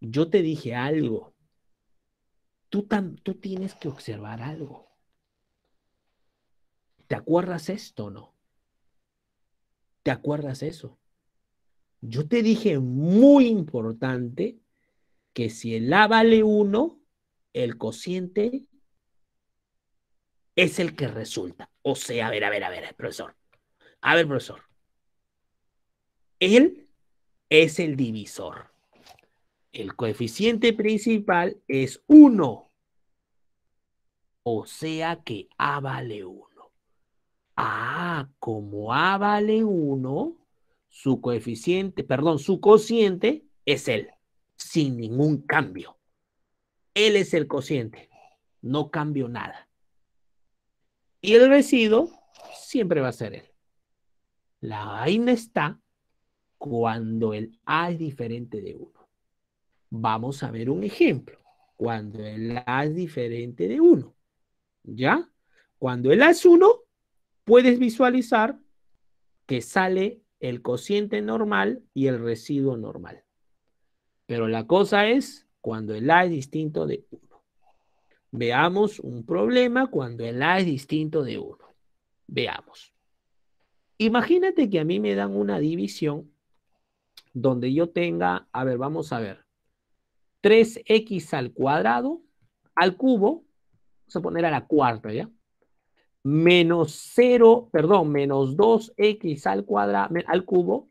Yo te dije algo. Tú, tienes que observar algo. ¿Te acuerdas esto o no? ¿Te acuerdas eso? Yo te dije muy importante que si el A vale 1, el cociente es el que resulta. O sea, a ver, a ver, a ver, profesor. A ver, profesor. Él es el divisor. El coeficiente principal es 1. O sea que A vale 1. Ah, como A vale 1, su coeficiente, perdón, su cociente es él, sin ningún cambio. Él es el cociente, no cambio nada. Y el residuo siempre va a ser él. La vaina está cuando el A es diferente de 1. Vamos a ver un ejemplo. Cuando el A es diferente de 1. ¿Ya? Cuando el A es 1, puedes visualizar que sale el cociente normal y el residuo normal. Pero la cosa es cuando el A es distinto de 1. Veamos un problema cuando el A es distinto de 1. Veamos. Imagínate que a mí me dan una división donde yo tenga, a ver, vamos a ver, 3x al cuadrado al cubo, vamos a poner a la cuarta, ¿ya? Menos 0, perdón, menos 2x al cuadrado, al cubo,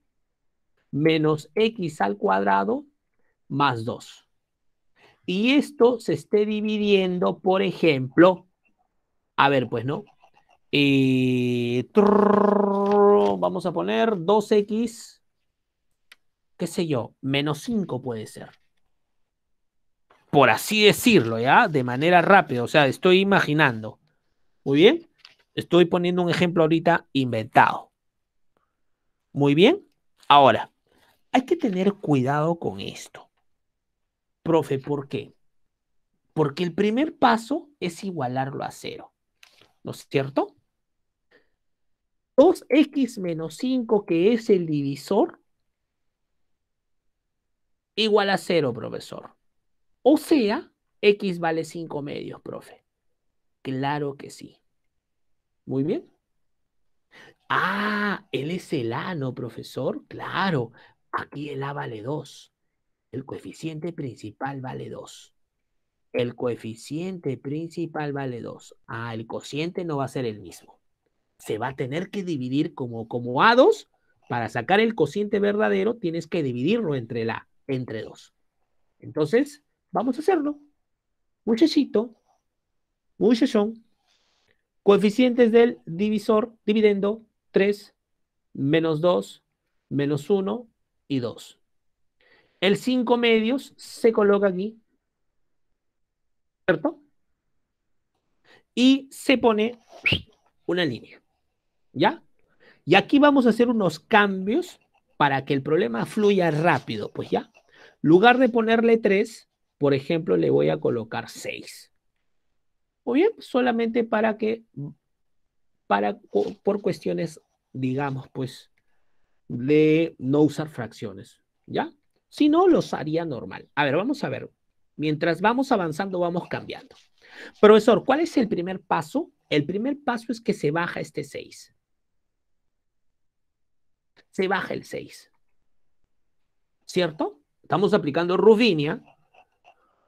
menos x al cuadrado más 2. Y esto se esté dividiendo, por ejemplo, a ver, pues, ¿no? Y, eh, vamos a poner 2x qué sé yo, menos 5 puede ser. Por así decirlo, ¿ya? De manera rápida, o sea, estoy imaginando. Muy bien, estoy poniendo un ejemplo ahorita inventado. Muy bien, ahora, hay que tener cuidado con esto. Profe, ¿por qué? Porque el primer paso es igualarlo a cero, ¿no es cierto? 2x menos 5, que es el divisor, igual a cero, profesor. O sea, X vale 5 medios, profe. Claro que sí. Muy bien. Ah, él es el A, ¿no, profesor? Claro, aquí el A vale 2. El coeficiente principal vale 2. El coeficiente principal vale 2. Ah, el cociente no va a ser el mismo. Se va a tener que dividir como, como A2. Para sacar el cociente verdadero, tienes que dividirlo entre el A entre 2. Entonces, vamos a hacerlo. Muchachito, muchachón, coeficientes del divisor, dividendo 3, menos 2, menos 1 y 2. El 5 medios se coloca aquí, ¿cierto? Y se pone una línea, ¿ya? Y aquí vamos a hacer unos cambios para que el problema fluya rápido, pues ya. Lugar de ponerle 3, por ejemplo, le voy a colocar 6. O bien, solamente para que, para, por cuestiones, digamos, pues, de no usar fracciones, ¿ya? Si no, los haría normal. A ver, vamos a ver. Mientras vamos avanzando, vamos cambiando. Profesor, ¿cuál es el primer paso? El primer paso es que se baja este 6 se baja el 6. ¿Cierto? Estamos aplicando Rubinia.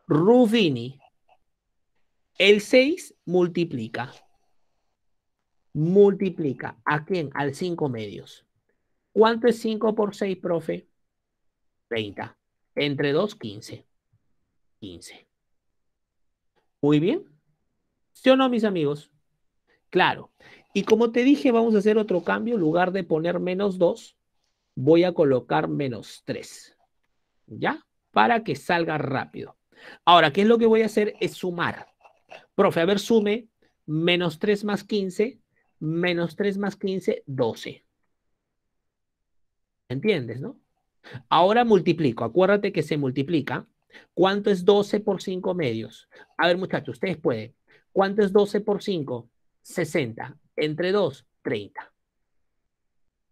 Rubini. El 6 multiplica. Multiplica. ¿A quién? Al 5 medios. ¿Cuánto es 5 por 6, profe? 30. Entre 2, 15. 15. Muy bien. ¿Sí o no, mis amigos? Claro. Y como te dije, vamos a hacer otro cambio. En lugar de poner menos 2, voy a colocar menos 3. ¿Ya? Para que salga rápido. Ahora, ¿qué es lo que voy a hacer? Es sumar. Profe, a ver, sume menos 3 más 15, menos 3 más 15, 12. ¿Entiendes, no? Ahora multiplico. Acuérdate que se multiplica. ¿Cuánto es 12 por 5 medios? A ver, muchachos, ustedes pueden. ¿Cuánto es 12 por 5? 60 entre 2, 30.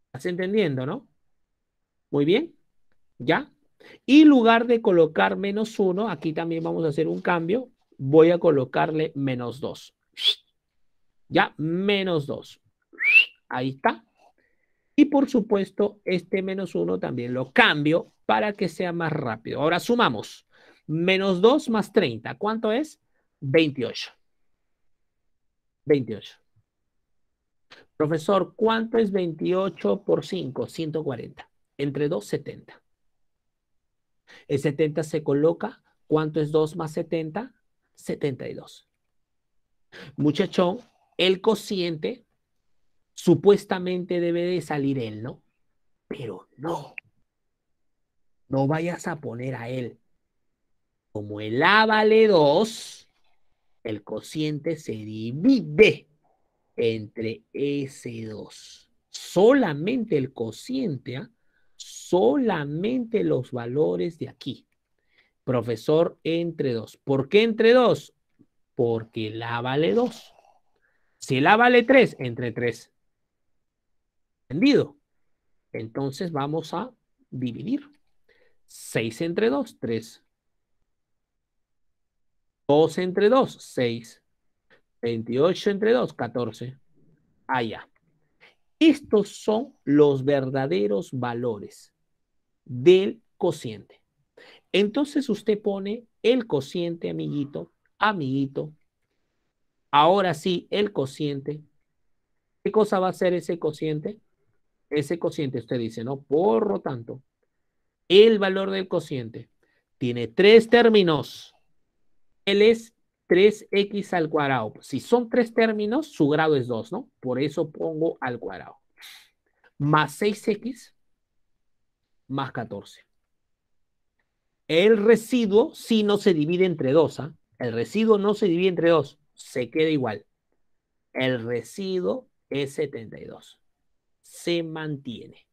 ¿Estás entendiendo, no? Muy bien. ¿Ya? Y lugar de colocar menos 1, aquí también vamos a hacer un cambio. Voy a colocarle menos 2. ¿Ya? Menos 2. Ahí está. Y por supuesto, este menos 1 también lo cambio para que sea más rápido. Ahora sumamos. Menos 2 más 30. ¿Cuánto es? 28. 28. Profesor, ¿cuánto es 28 por 5? 140, entre 2, 70. El 70 se coloca, ¿cuánto es 2 más 70? 72. Muchachón, el cociente supuestamente debe de salir él, ¿no? Pero no. No vayas a poner a él. Como el A vale 2, el cociente se divide entre S2. Solamente el cociente, ¿ah? solamente los valores de aquí. Profesor, entre 2. ¿Por qué entre 2? Porque la vale 2. Si la vale 3, entre 3. ¿Entendido? Entonces vamos a dividir. 6 entre 2, 3. 2 entre 2, 6. 28 entre 2, 14. Allá. Estos son los verdaderos valores del cociente. Entonces usted pone el cociente, amiguito, amiguito. Ahora sí, el cociente. ¿Qué cosa va a ser ese cociente? Ese cociente, usted dice, ¿no? Por lo tanto, el valor del cociente tiene tres términos. Él es 3x al cuadrado. Si son tres términos, su grado es 2, ¿no? Por eso pongo al cuadrado. Más 6x más 14. El residuo si no se divide entre 2, ¿ah? El residuo no se divide entre 2, se queda igual. El residuo es 72. Se mantiene.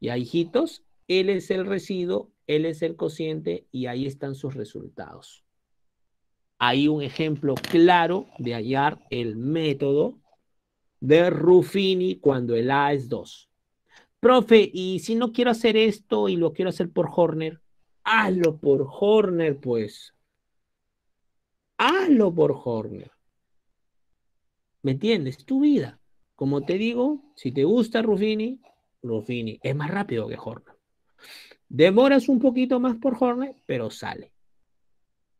Y ahí, hijitos, Él es el residuo, él es el cociente y ahí están sus resultados. Hay un ejemplo claro de hallar el método de Ruffini cuando el A es 2. Profe, y si no quiero hacer esto y lo quiero hacer por Horner, hazlo por Horner, pues. Hazlo por Horner. ¿Me entiendes? Tu vida. Como te digo, si te gusta Ruffini, Ruffini es más rápido que Horner. Demoras un poquito más por Horner, pero sale.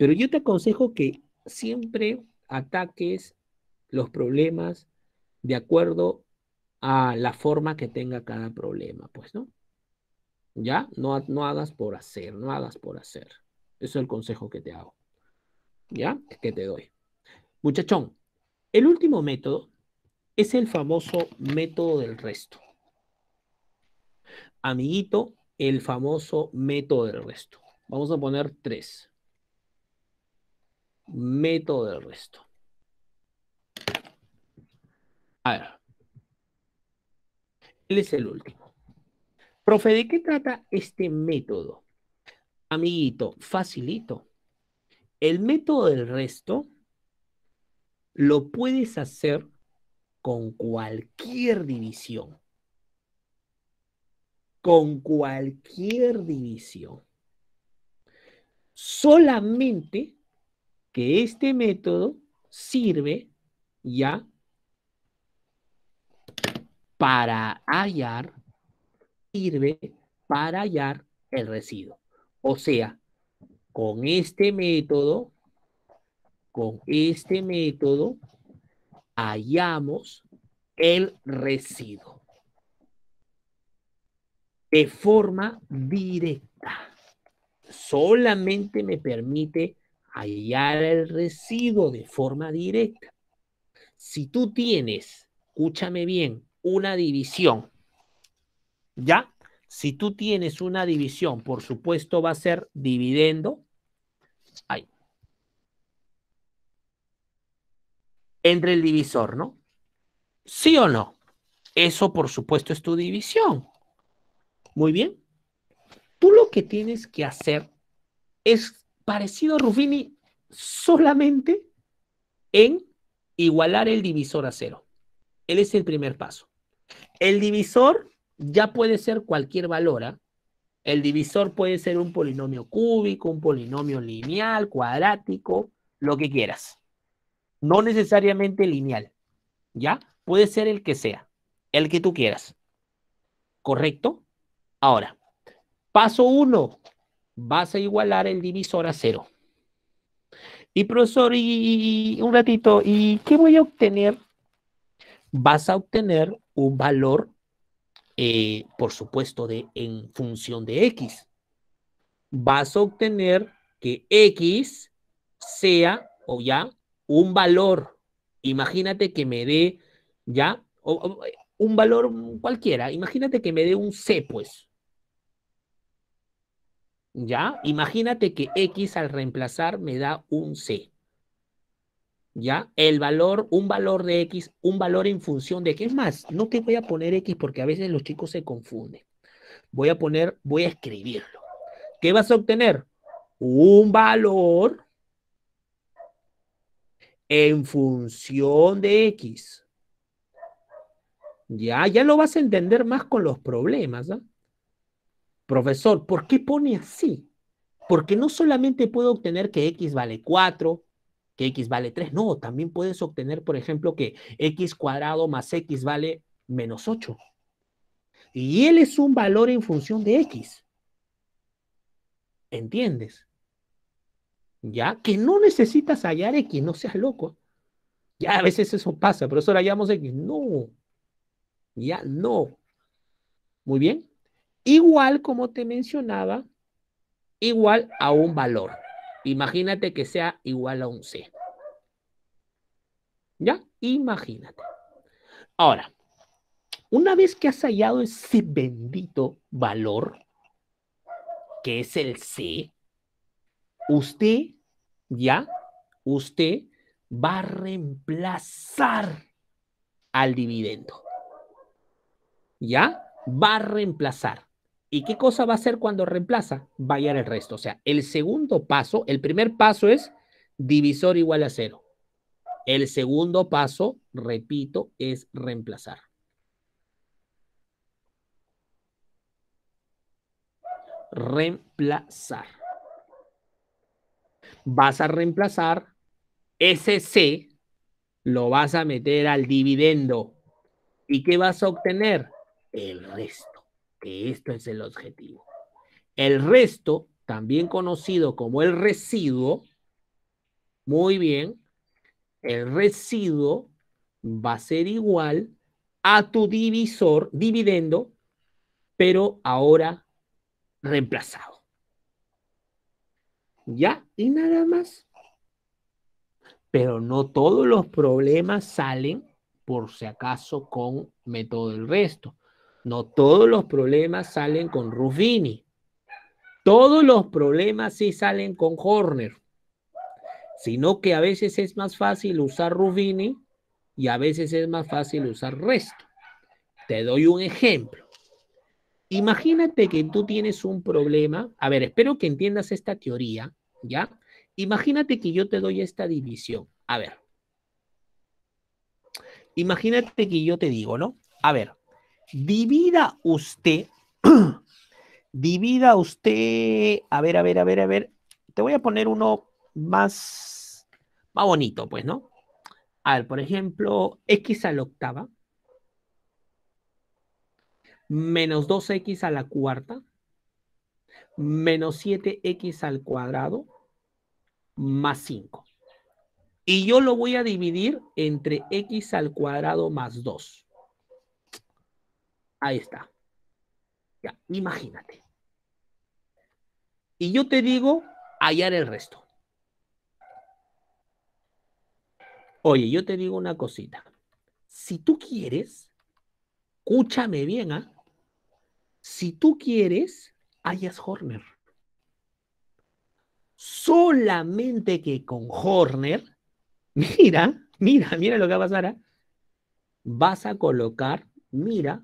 Pero yo te aconsejo que siempre ataques los problemas de acuerdo a la forma que tenga cada problema, pues, ¿no? ¿Ya? No, no hagas por hacer, no hagas por hacer. Eso es el consejo que te hago. ¿Ya? Que te doy. Muchachón, el último método es el famoso método del resto. Amiguito, el famoso método del resto. Vamos a poner tres método del resto. A ver. Él es el último. Profe, ¿de qué trata este método? Amiguito, facilito. El método del resto lo puedes hacer con cualquier división. Con cualquier división. Solamente que este método sirve ya para hallar, sirve para hallar el residuo. O sea, con este método, con este método, hallamos el residuo de forma directa. Solamente me permite hallar el residuo de forma directa. Si tú tienes, escúchame bien, una división, ¿ya? Si tú tienes una división, por supuesto va a ser dividendo. Ahí. Entre el divisor, ¿no? ¿Sí o no? Eso, por supuesto, es tu división. Muy bien. Tú lo que tienes que hacer es parecido a Ruffini solamente en igualar el divisor a cero. Él es el primer paso. El divisor ya puede ser cualquier valor. ¿ah? El divisor puede ser un polinomio cúbico, un polinomio lineal, cuadrático, lo que quieras. No necesariamente lineal. ¿Ya? Puede ser el que sea, el que tú quieras. ¿Correcto? Ahora, paso uno, vas a igualar el divisor a cero. Y profesor, y, un ratito, ¿y qué voy a obtener? Vas a obtener un valor, eh, por supuesto, de, en función de x. Vas a obtener que x sea, o ya, un valor. Imagínate que me dé, ya, un valor cualquiera. Imagínate que me dé un c, pues. ¿Ya? Imagínate que X al reemplazar me da un C. ¿Ya? El valor, un valor de X, un valor en función de qué Es más, no te voy a poner X porque a veces los chicos se confunden. Voy a poner, voy a escribirlo. ¿Qué vas a obtener? Un valor en función de X. Ya, ya lo vas a entender más con los problemas, profesor, ¿por qué pone así? Porque no solamente puedo obtener que x vale 4, que x vale 3, no, también puedes obtener, por ejemplo, que x cuadrado más x vale menos 8. Y él es un valor en función de x. ¿Entiendes? ¿Ya? Que no necesitas hallar x, no seas loco. Ya a veces eso pasa, profesor, hallamos x. No. Ya no. Muy bien igual como te mencionaba, igual a un valor. Imagínate que sea igual a un C. ¿Ya? Imagínate. Ahora, una vez que has hallado ese bendito valor, que es el C, usted, ya, usted va a reemplazar al dividendo. ¿Ya? Va a reemplazar. ¿Y qué cosa va a hacer cuando reemplaza? Va el resto. O sea, el segundo paso, el primer paso es divisor igual a cero. El segundo paso, repito, es reemplazar. Reemplazar. Vas a reemplazar ese C, lo vas a meter al dividendo. ¿Y qué vas a obtener? El resto. Esto es el objetivo. El resto, también conocido como el residuo, muy bien, el residuo va a ser igual a tu divisor, dividendo, pero ahora reemplazado. ¿Ya? Y nada más. Pero no todos los problemas salen, por si acaso, con método del resto. No todos los problemas salen con Rubini. Todos los problemas sí salen con Horner. Sino que a veces es más fácil usar Rubini y a veces es más fácil usar Resto. Te doy un ejemplo. Imagínate que tú tienes un problema. A ver, espero que entiendas esta teoría, ¿ya? Imagínate que yo te doy esta división. A ver. Imagínate que yo te digo, ¿no? A ver, divida usted, [CLEARS THROAT] divida usted, a ver, a ver, a ver, a ver, te voy a poner uno más, más bonito, pues, ¿no? A ver, por ejemplo, x a la octava, menos 2x a la cuarta, menos 7x al cuadrado, más 5. Y yo lo voy a dividir entre x al cuadrado más 2. Ahí está. Ya, imagínate. Y yo te digo hallar el resto. Oye, yo te digo una cosita. Si tú quieres, escúchame bien, ¿ah? Si tú quieres, hallas Horner. Solamente que con Horner, [LAUGHS] mira, mira, mira lo que va a pasar. ¿ah? Vas a colocar, mira,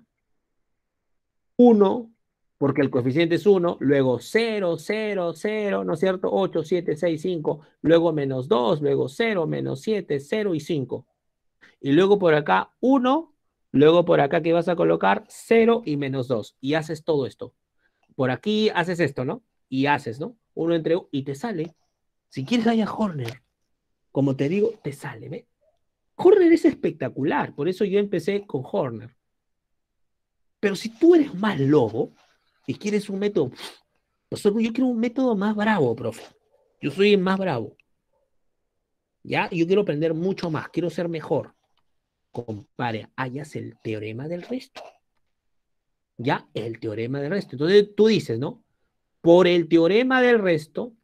1, porque el coeficiente es 1, luego 0, 0, 0, ¿no es cierto? 8, 7, 6, 5, luego menos 2, luego 0, menos 7, 0 y 5. Y luego por acá 1, luego por acá que vas a colocar 0 y menos 2. Y haces todo esto. Por aquí haces esto, ¿no? Y haces, ¿no? Uno entre y te sale. Si quieres haya Horner, como te digo, te sale, ¿ve? Horner es espectacular, por eso yo empecé con Horner. Pero si tú eres más lobo y quieres un método, pues, yo quiero un método más bravo, profe. Yo soy más bravo. ¿Ya? Yo quiero aprender mucho más, quiero ser mejor. Compare, hallas el teorema del resto. ¿Ya? El teorema del resto. Entonces tú dices, ¿no? Por el teorema del resto,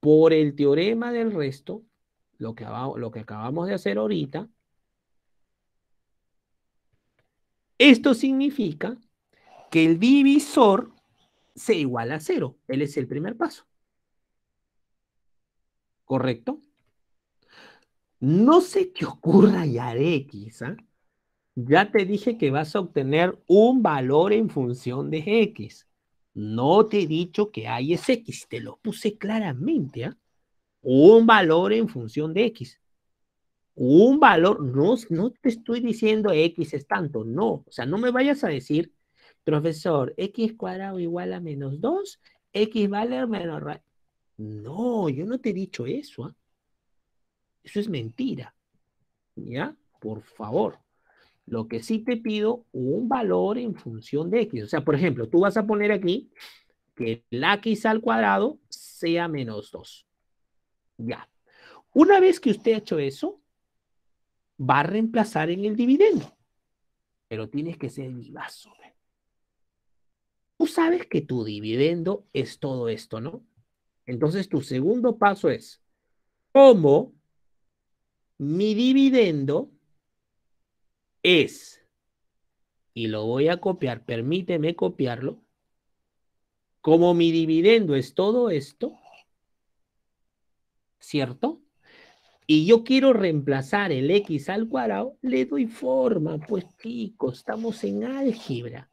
por el teorema del resto, lo que, lo que acabamos de hacer ahorita, Esto significa que el divisor se iguala a cero. Él es el primer paso. ¿Correcto? No sé qué ocurra de X, ¿ah? Ya te dije que vas a obtener un valor en función de X. No te he dicho que hay es X, te lo puse claramente, ¿ah? Un valor en función de X un valor, no, no te estoy diciendo X es tanto, no, o sea, no me vayas a decir, profesor, X cuadrado igual a menos 2, X vale menos... No, yo no te he dicho eso, ¿ah? eso es mentira, ¿ya? Por favor. Lo que sí te pido, un valor en función de X. O sea, por ejemplo, tú vas a poner aquí que la X al cuadrado sea menos 2. Ya. Una vez que usted ha hecho eso, va a reemplazar en el dividendo. Pero tienes que ser vivazo. Tú sabes que tu dividendo es todo esto, ¿no? Entonces tu segundo paso es, ¿cómo mi dividendo es, y lo voy a copiar, permíteme copiarlo, como mi dividendo es todo esto, ¿cierto? y yo quiero reemplazar el x al cuadrado, le doy forma, pues chicos, estamos en álgebra.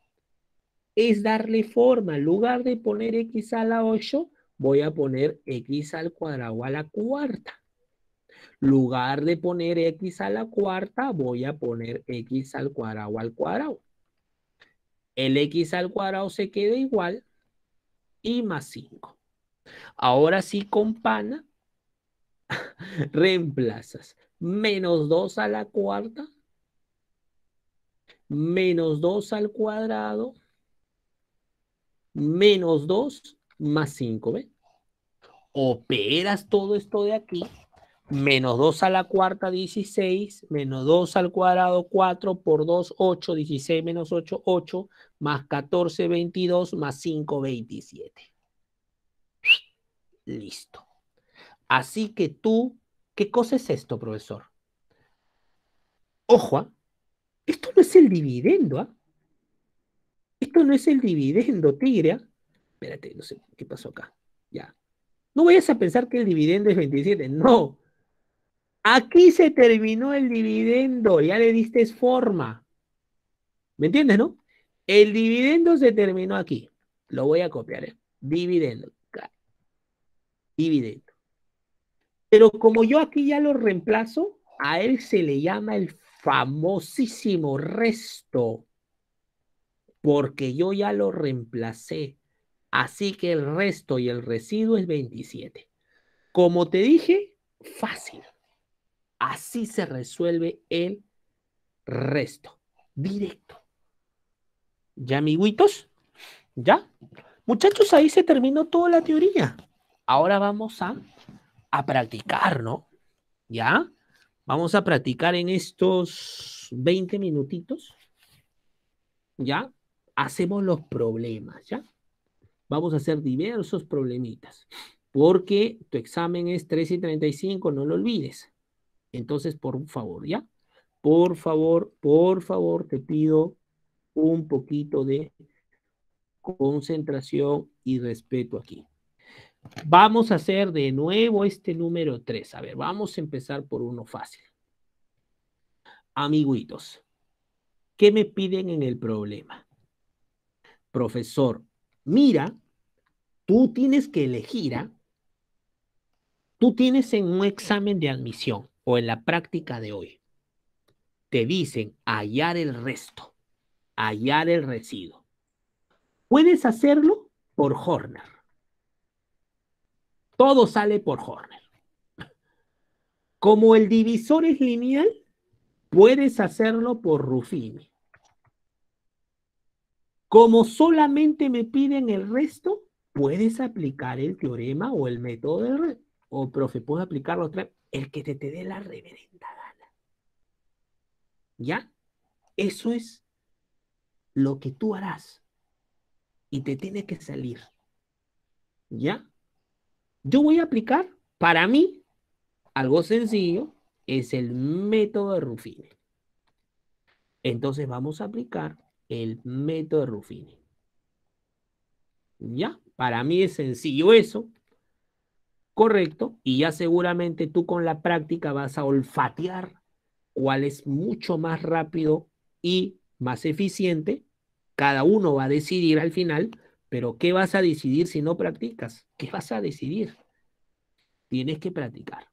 Es darle forma, en lugar de poner x a la 8, voy a poner x al cuadrado a la cuarta. Lugar de poner x a la cuarta, voy a poner x al cuadrado al cuadrado. El x al cuadrado se queda igual y más 5. Ahora sí, compana. [LAUGHS] reemplazas menos 2 a la cuarta, menos 2 al cuadrado, menos 2 más 5, Operas todo esto de aquí, menos 2 a la cuarta, 16, menos 2 al cuadrado, 4 por 2, 8, 16 menos 8, 8, más 14, 22, más 5, 27. Listo. Así que tú, ¿qué cosa es esto, profesor? Ojo, ¿ah? esto no es el dividendo, ¿ah? Esto no es el dividendo, tigre. ¿ah? Espérate, no sé qué pasó acá. Ya. No vayas a pensar que el dividendo es 27. No. Aquí se terminó el dividendo. Ya le diste forma. ¿Me entiendes, no? El dividendo se terminó aquí. Lo voy a copiar. ¿eh? Dividendo. Dividendo. Pero como yo aquí ya lo reemplazo, a él se le llama el famosísimo resto, porque yo ya lo reemplacé. Así que el resto y el residuo es 27. Como te dije, fácil. Así se resuelve el resto. Directo. ¿Ya, amiguitos? ¿Ya? Muchachos, ahí se terminó toda la teoría. Ahora vamos a a practicar, ¿no? ¿Ya? Vamos a practicar en estos 20 minutitos. ¿Ya? Hacemos los problemas, ¿ya? Vamos a hacer diversos problemitas, porque tu examen es 3 y 35, no lo olvides. Entonces, por favor, ¿ya? Por favor, por favor, te pido un poquito de concentración y respeto aquí. Vamos a hacer de nuevo este número 3. A ver, vamos a empezar por uno fácil. Amiguitos, ¿qué me piden en el problema? Profesor, mira, tú tienes que elegir, ¿ah? tú tienes en un examen de admisión o en la práctica de hoy, te dicen hallar el resto, hallar el residuo. ¿Puedes hacerlo por Horner? Todo sale por Horner. Como el divisor es lineal, puedes hacerlo por Ruffini. Como solamente me piden el resto, puedes aplicar el teorema o el método de O, profe, puedes aplicarlo otra vez. El que te, te dé la reverenda gana. ¿Ya? Eso es lo que tú harás. Y te tiene que salir. ¿Ya? Yo voy a aplicar, para mí, algo sencillo, es el método de Ruffini. Entonces vamos a aplicar el método de Ruffini. ¿Ya? Para mí es sencillo eso. Correcto. Y ya seguramente tú con la práctica vas a olfatear cuál es mucho más rápido y más eficiente. Cada uno va a decidir al final pero ¿qué vas a decidir si no practicas? ¿Qué vas a decidir? Tienes que practicar.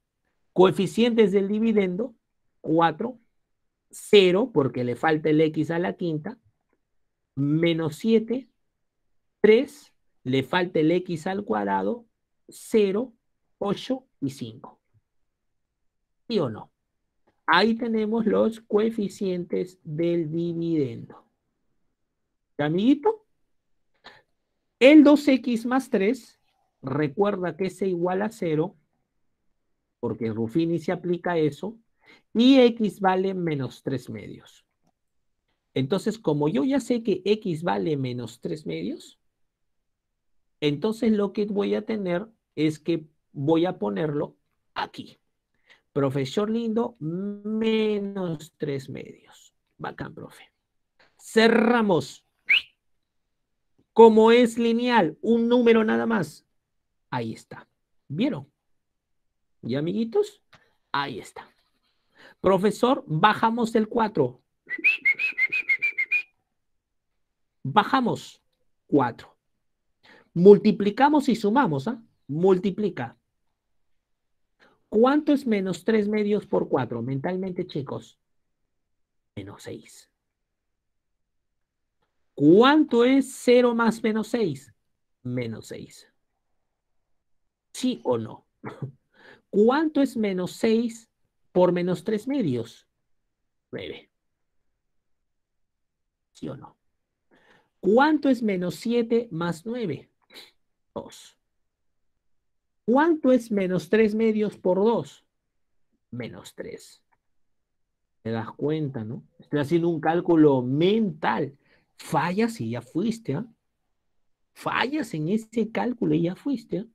Coeficientes del dividendo, 4, 0, porque le falta el x a la quinta, menos 7, 3, le falta el x al cuadrado, 0, 8 y 5. ¿Sí o no? Ahí tenemos los coeficientes del dividendo. ¿Amiguito? El 2x más 3, recuerda que es igual a 0, porque Ruffini se aplica eso, y x vale menos 3 medios. Entonces, como yo ya sé que x vale menos 3 medios, entonces lo que voy a tener es que voy a ponerlo aquí. Profesor Lindo, menos 3 medios. Bacán, profe. Cerramos como es lineal, un número nada más. Ahí está. ¿Vieron? ¿Y amiguitos? Ahí está. Profesor, bajamos el 4. Bajamos 4. Multiplicamos y sumamos. ¿ah? Multiplica. ¿Cuánto es menos 3 medios por 4? Mentalmente, chicos. Menos 6. ¿Cuánto es 0 más menos 6? Menos 6. ¿Sí o no? ¿Cuánto es menos 6 por menos 3 medios? 9. ¿Sí o no? ¿Cuánto es menos 7 más 9? 2. ¿Cuánto es menos 3 medios por 2? Menos 3. Te das cuenta, ¿no? Estoy haciendo un cálculo mental fallas y ya fuiste. ¿ah? Fallas en ese cálculo y ya fuiste. ¿ah?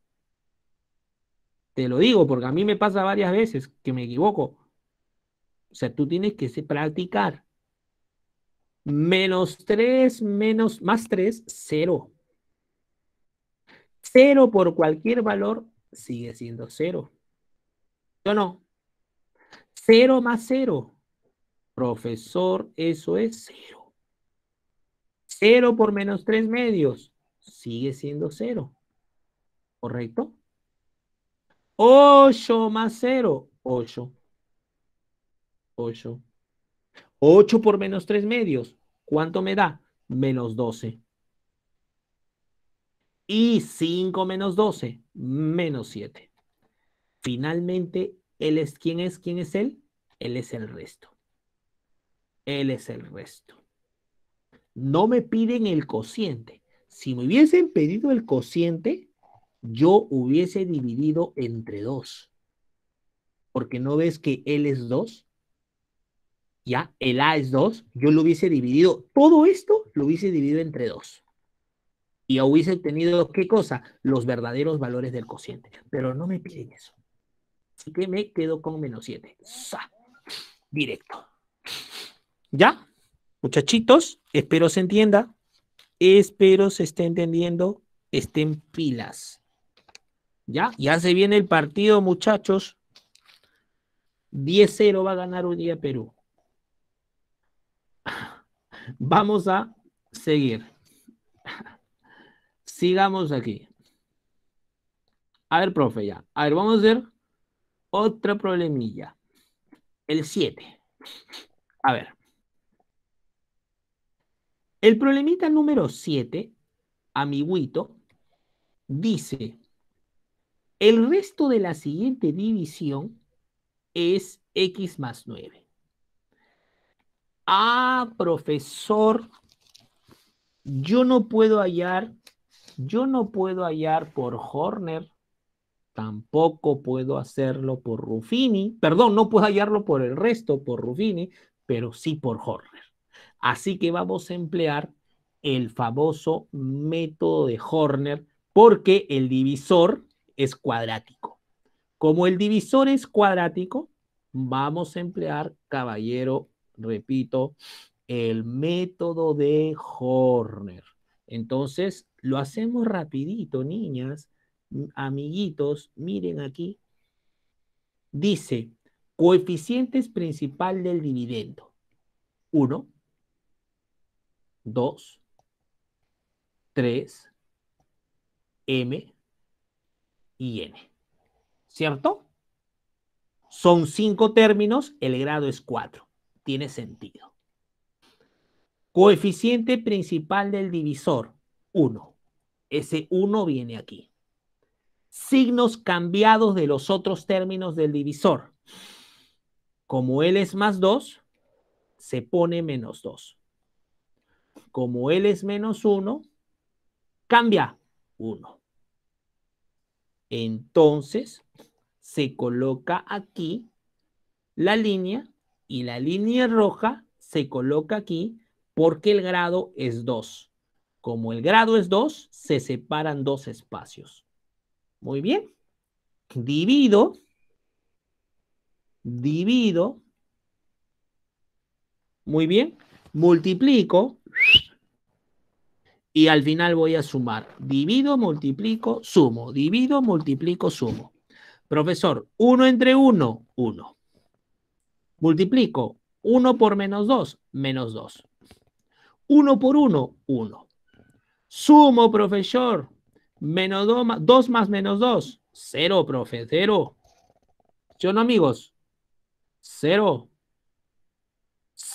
Te lo digo porque a mí me pasa varias veces que me equivoco. O sea, tú tienes que practicar. Menos 3, menos, más 3, 0. Cero por cualquier valor sigue siendo cero. Yo no. Cero más cero. Profesor, eso es cero. 0 por menos 3 medios sigue siendo 0. ¿Correcto? 8 más 0, 8. 8. 8 por menos 3 medios, ¿cuánto me da? Menos 12. Y 5 menos 12, menos 7. Finalmente, él es, ¿quién es? ¿Quién es él? Él es el resto. Él es el resto no me piden el cociente. Si me hubiesen pedido el cociente, yo hubiese dividido entre dos. Porque no ves que él es 2, ya, el A es 2, yo lo hubiese dividido, todo esto lo hubiese dividido entre dos Y hubiese tenido, ¿qué cosa? Los verdaderos valores del cociente. Pero no me piden eso. Así que me quedo con menos 7. ¡Sa! Directo. ¿Ya? Muchachitos, espero se entienda, espero se esté entendiendo, estén pilas. Ya, ya se viene el partido, muchachos. 10-0 va a ganar hoy día Perú. [LAUGHS] Vamos a seguir. [LAUGHS] Sigamos aquí. A ver, profe, ya. A ver, vamos a ver otra problemilla. El 7. A ver. El problemita número 7, amiguito, dice, el resto de la siguiente división es x más 9. Ah, profesor, yo no puedo hallar, yo no puedo hallar por Horner, tampoco puedo hacerlo por Ruffini, perdón, no puedo hallarlo por el resto, por Ruffini, pero sí por Horner. Así que vamos a emplear el famoso método de Horner porque el divisor es cuadrático. Como el divisor es cuadrático, vamos a emplear, caballero, repito, el método de Horner. Entonces, lo hacemos rapidito, niñas, amiguitos, miren aquí. Dice, coeficientes principal del dividendo. uno. 2, 3, M y N. ¿Cierto? Son cinco términos, el grado es 4. Tiene sentido. Coeficiente principal del divisor, 1. Ese 1 viene aquí. Signos cambiados de los otros términos del divisor. Como L es más 2, se pone menos 2 como Él es menos uno, cambia uno. Entonces, se coloca aquí la línea y la línea roja se coloca aquí porque el grado es 2. Como el grado es 2, se separan dos espacios. Muy bien. Divido. Divido. Muy bien multiplico y al final voy a sumar. Divido, multiplico, sumo. Divido, multiplico, sumo. Profesor, 1 entre 1, 1. Multiplico 1 por menos 2, menos 2. 1 por 1, 1. Sumo, profesor. 2 más, 2 menos 2, 0, profe, 0. ¿Sí no, amigos? 0.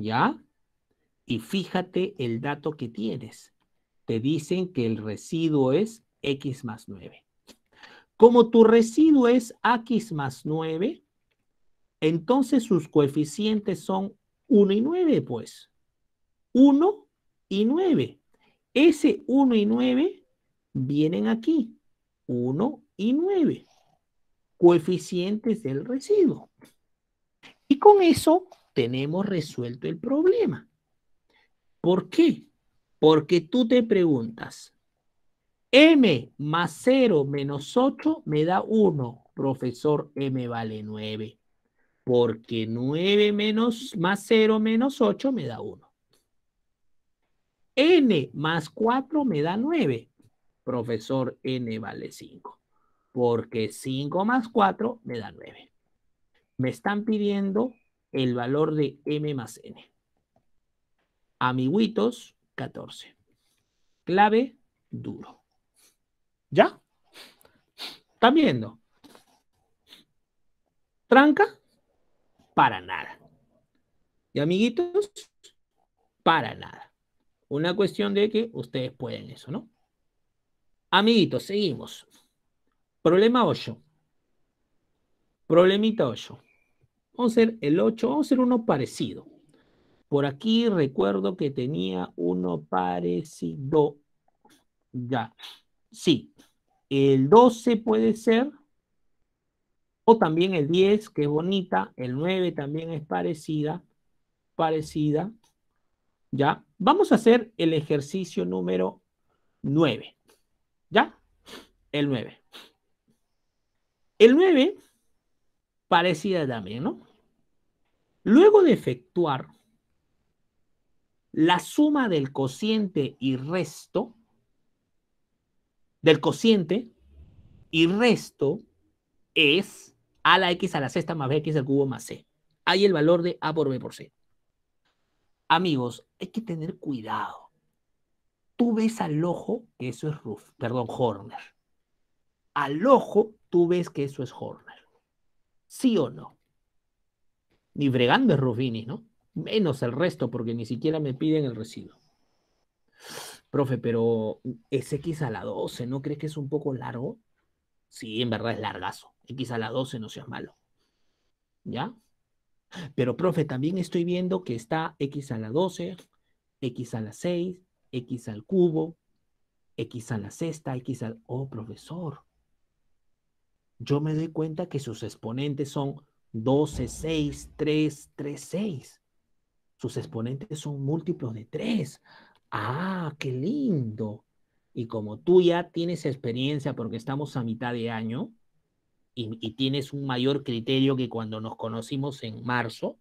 ¿Ya? Y fíjate el dato que tienes. Te dicen que el residuo es X más 9. Como tu residuo es X más 9, entonces sus coeficientes son 1 y 9, pues. 1 y 9. Ese 1 y 9 vienen aquí. 1 y 9. Coeficientes del residuo. Y con eso tenemos resuelto el problema. ¿Por qué? Porque tú te preguntas, M más 0 menos 8 me da 1, profesor, M vale 9. Porque 9 menos, más 0 menos 8 me da 1. N más 4 me da 9. Profesor, N vale 5. Porque 5 más 4 me da 9. Me están pidiendo el valor de m más n. Amiguitos, 14. Clave, duro. ¿Ya? ¿Están viendo? Tranca, para nada. Y amiguitos, para nada. Una cuestión de que ustedes pueden eso, ¿no? Amiguitos, seguimos. Problema hoyo. Problemita hoyo. Vamos a hacer el 8, vamos a hacer uno parecido. Por aquí recuerdo que tenía uno parecido. Ya. Sí. El 12 puede ser. O también el 10, que es bonita. El 9 también es parecida. Parecida. Ya. Vamos a hacer el ejercicio número 9. ¿Ya? El 9. El 9 parecida también, ¿no? Luego de efectuar la suma del cociente y resto, del cociente y resto es a la x a la sexta más bx al cubo más c. Hay el valor de a por b por c. Amigos, hay que tener cuidado. Tú ves al ojo que eso es Ruff, perdón, Horner. Al ojo tú ves que eso es Horner. ¿Sí o no? Ni bregando es Rufini, ¿no? Menos el resto, porque ni siquiera me piden el residuo. Profe, pero es X a la 12, ¿no crees que es un poco largo? Sí, en verdad es largazo. X a la 12, no seas malo. ¿Ya? Pero, profe, también estoy viendo que está X a la 12, X a la 6, X al cubo, X a la sexta, X al... Oh, profesor, yo me doy cuenta que sus exponentes son 12, 6, 3, 3, 6. Sus exponentes son múltiplos de 3. Ah, qué lindo. Y como tú ya tienes experiencia porque estamos a mitad de año y, tienes un mayor criterio que cuando nos conocimos en marzo,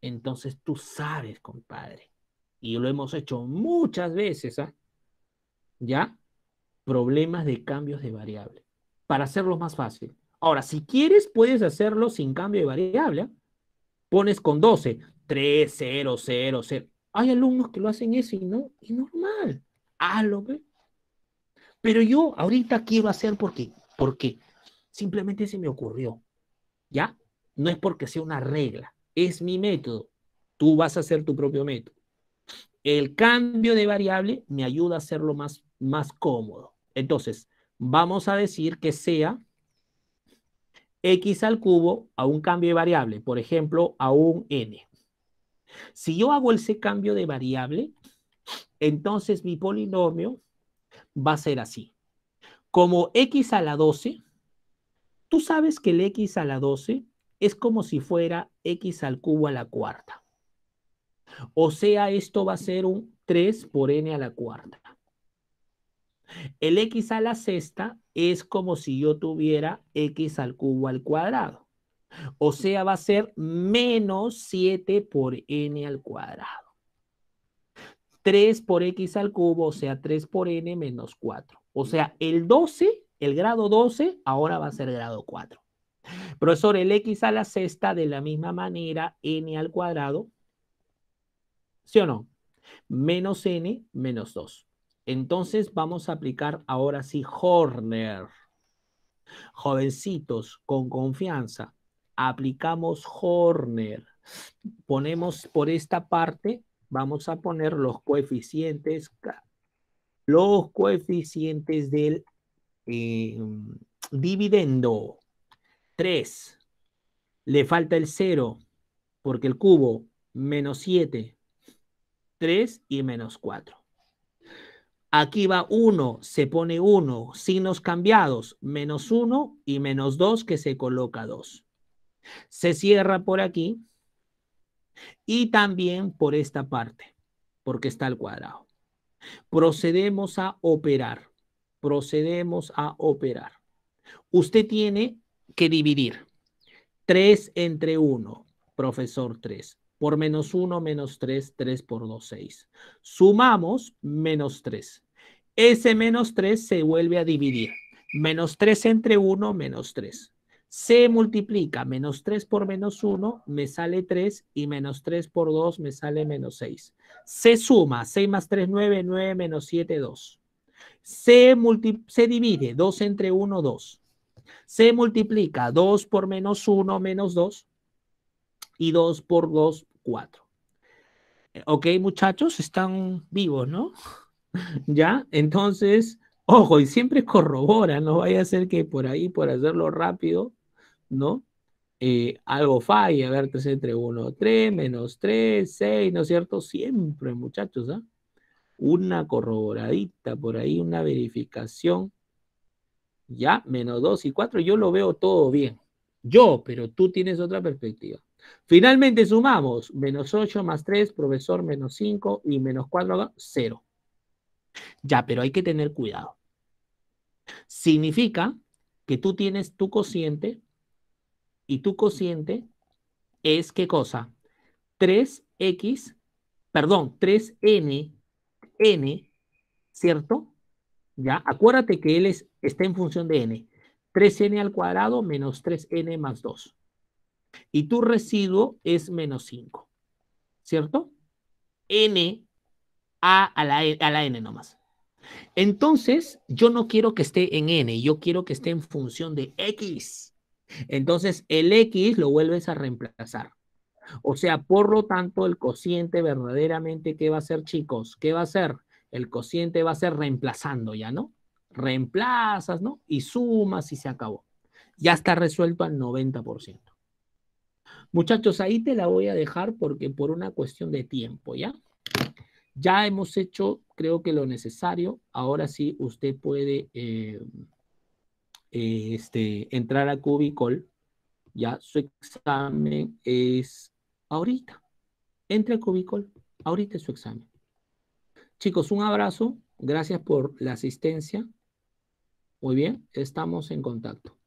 entonces tú sabes, compadre. Y lo hemos hecho muchas veces, ¿ah? ¿Ya? Problemas de cambios de variables para hacerlo más fácil. Ahora, si quieres, puedes hacerlo sin cambio de variable. Pones con 12, 3, 0, 0, 0. Hay alumnos que lo hacen eso y no, y normal. Hazlo, ¿ve? Pero yo ahorita quiero hacer porque, porque simplemente se me ocurrió. ¿Ya? No es porque sea una regla, es mi método. Tú vas a hacer tu propio método. El cambio de variable me ayuda a hacerlo más, más cómodo. Entonces, vamos a decir que sea x al cubo a un cambio de variable, por ejemplo, a un n. Si yo hago ese cambio de variable, entonces mi polinomio va a ser así. Como x a la 12, tú sabes que el x a la 12 es como si fuera x al cubo a la cuarta. O sea, esto va a ser un 3 por n a la cuarta. El x a la sexta es como si yo tuviera x al cubo al cuadrado. O sea, va a ser menos 7 por n al cuadrado. 3 por x al cubo, o sea, 3 por n menos 4. O sea, el 12, el grado 12, ahora va a ser grado 4. Profesor, el x a la sexta de la misma manera, n al cuadrado, ¿sí o no? Menos n menos 2. Entonces vamos a aplicar ahora sí Horner. Jovencitos, con confianza, aplicamos Horner. Ponemos por esta parte, vamos a poner los coeficientes, los coeficientes del em, dividendo. 3. Le falta el 0, porque el cubo, menos 7, 3 y menos 4. Aquí va 1, se pone 1, signos cambiados, menos 1 y menos 2 que se coloca 2. Se cierra por aquí y también por esta parte, porque está al cuadrado. Procedemos a operar, procedemos a operar. Usted tiene que dividir 3 entre 1, profesor 3 por menos 1, menos 3, 3 por 2, 6. Sumamos menos 3. Ese menos 3 se vuelve a dividir. Menos 3 entre 1, menos 3. Se multiplica menos 3 por menos 1, me sale 3, y menos 3 por 2 me sale menos 6. Se suma 6 más 3, 9, 9 menos 7, 2. Se, se divide 2 entre 1, 2. Se multiplica 2 por menos 1, menos 2. Y 2 por 2, 4. Eh, ok, muchachos, están vivos, ¿no? [LAUGHS] ya, entonces, ojo, y siempre corrobora, no vaya a ser que por ahí, por hacerlo rápido, ¿no? Eh, algo falla, a ver, 3 entre 1, 3, menos 3, 6, ¿no es cierto? Siempre, muchachos, ¿ah? Una corroboradita por ahí, una verificación. Ya, menos 2 y 4, yo lo veo todo bien. Yo, pero tú tienes otra perspectiva. Finalmente sumamos menos 8 más 3, profesor menos 5 y menos 4, 0. Ya, pero hay que tener cuidado. Significa que tú tienes tu cociente y tu cociente es qué cosa? 3x, perdón, 3n, n, ¿cierto? Ya, acuérdate que él es, está en función de n. 3n al cuadrado menos 3n más 2 y tu residuo es menos 5, ¿cierto? N a, e, a, la, N nomás. Entonces, yo no quiero que esté en N, yo quiero que esté en función de X. Entonces, el X lo vuelves a reemplazar. O sea, por lo tanto, el cociente verdaderamente, ¿qué va a ser, chicos? ¿Qué va a ser? El cociente va a ser reemplazando ya, ¿no? Reemplazas, ¿no? Y sumas y se acabó. Ya está resuelto al 90%. Muchachos, ahí te la voy a dejar porque por una cuestión de tiempo, ¿ya? Ya hemos hecho, creo que lo necesario. Ahora sí, usted puede eh, eh, este, entrar a Cubicol. Ya su examen es ahorita. Entra a Cubicol. Ahorita es su examen. Chicos, un abrazo. Gracias por la asistencia. Muy bien, estamos en contacto.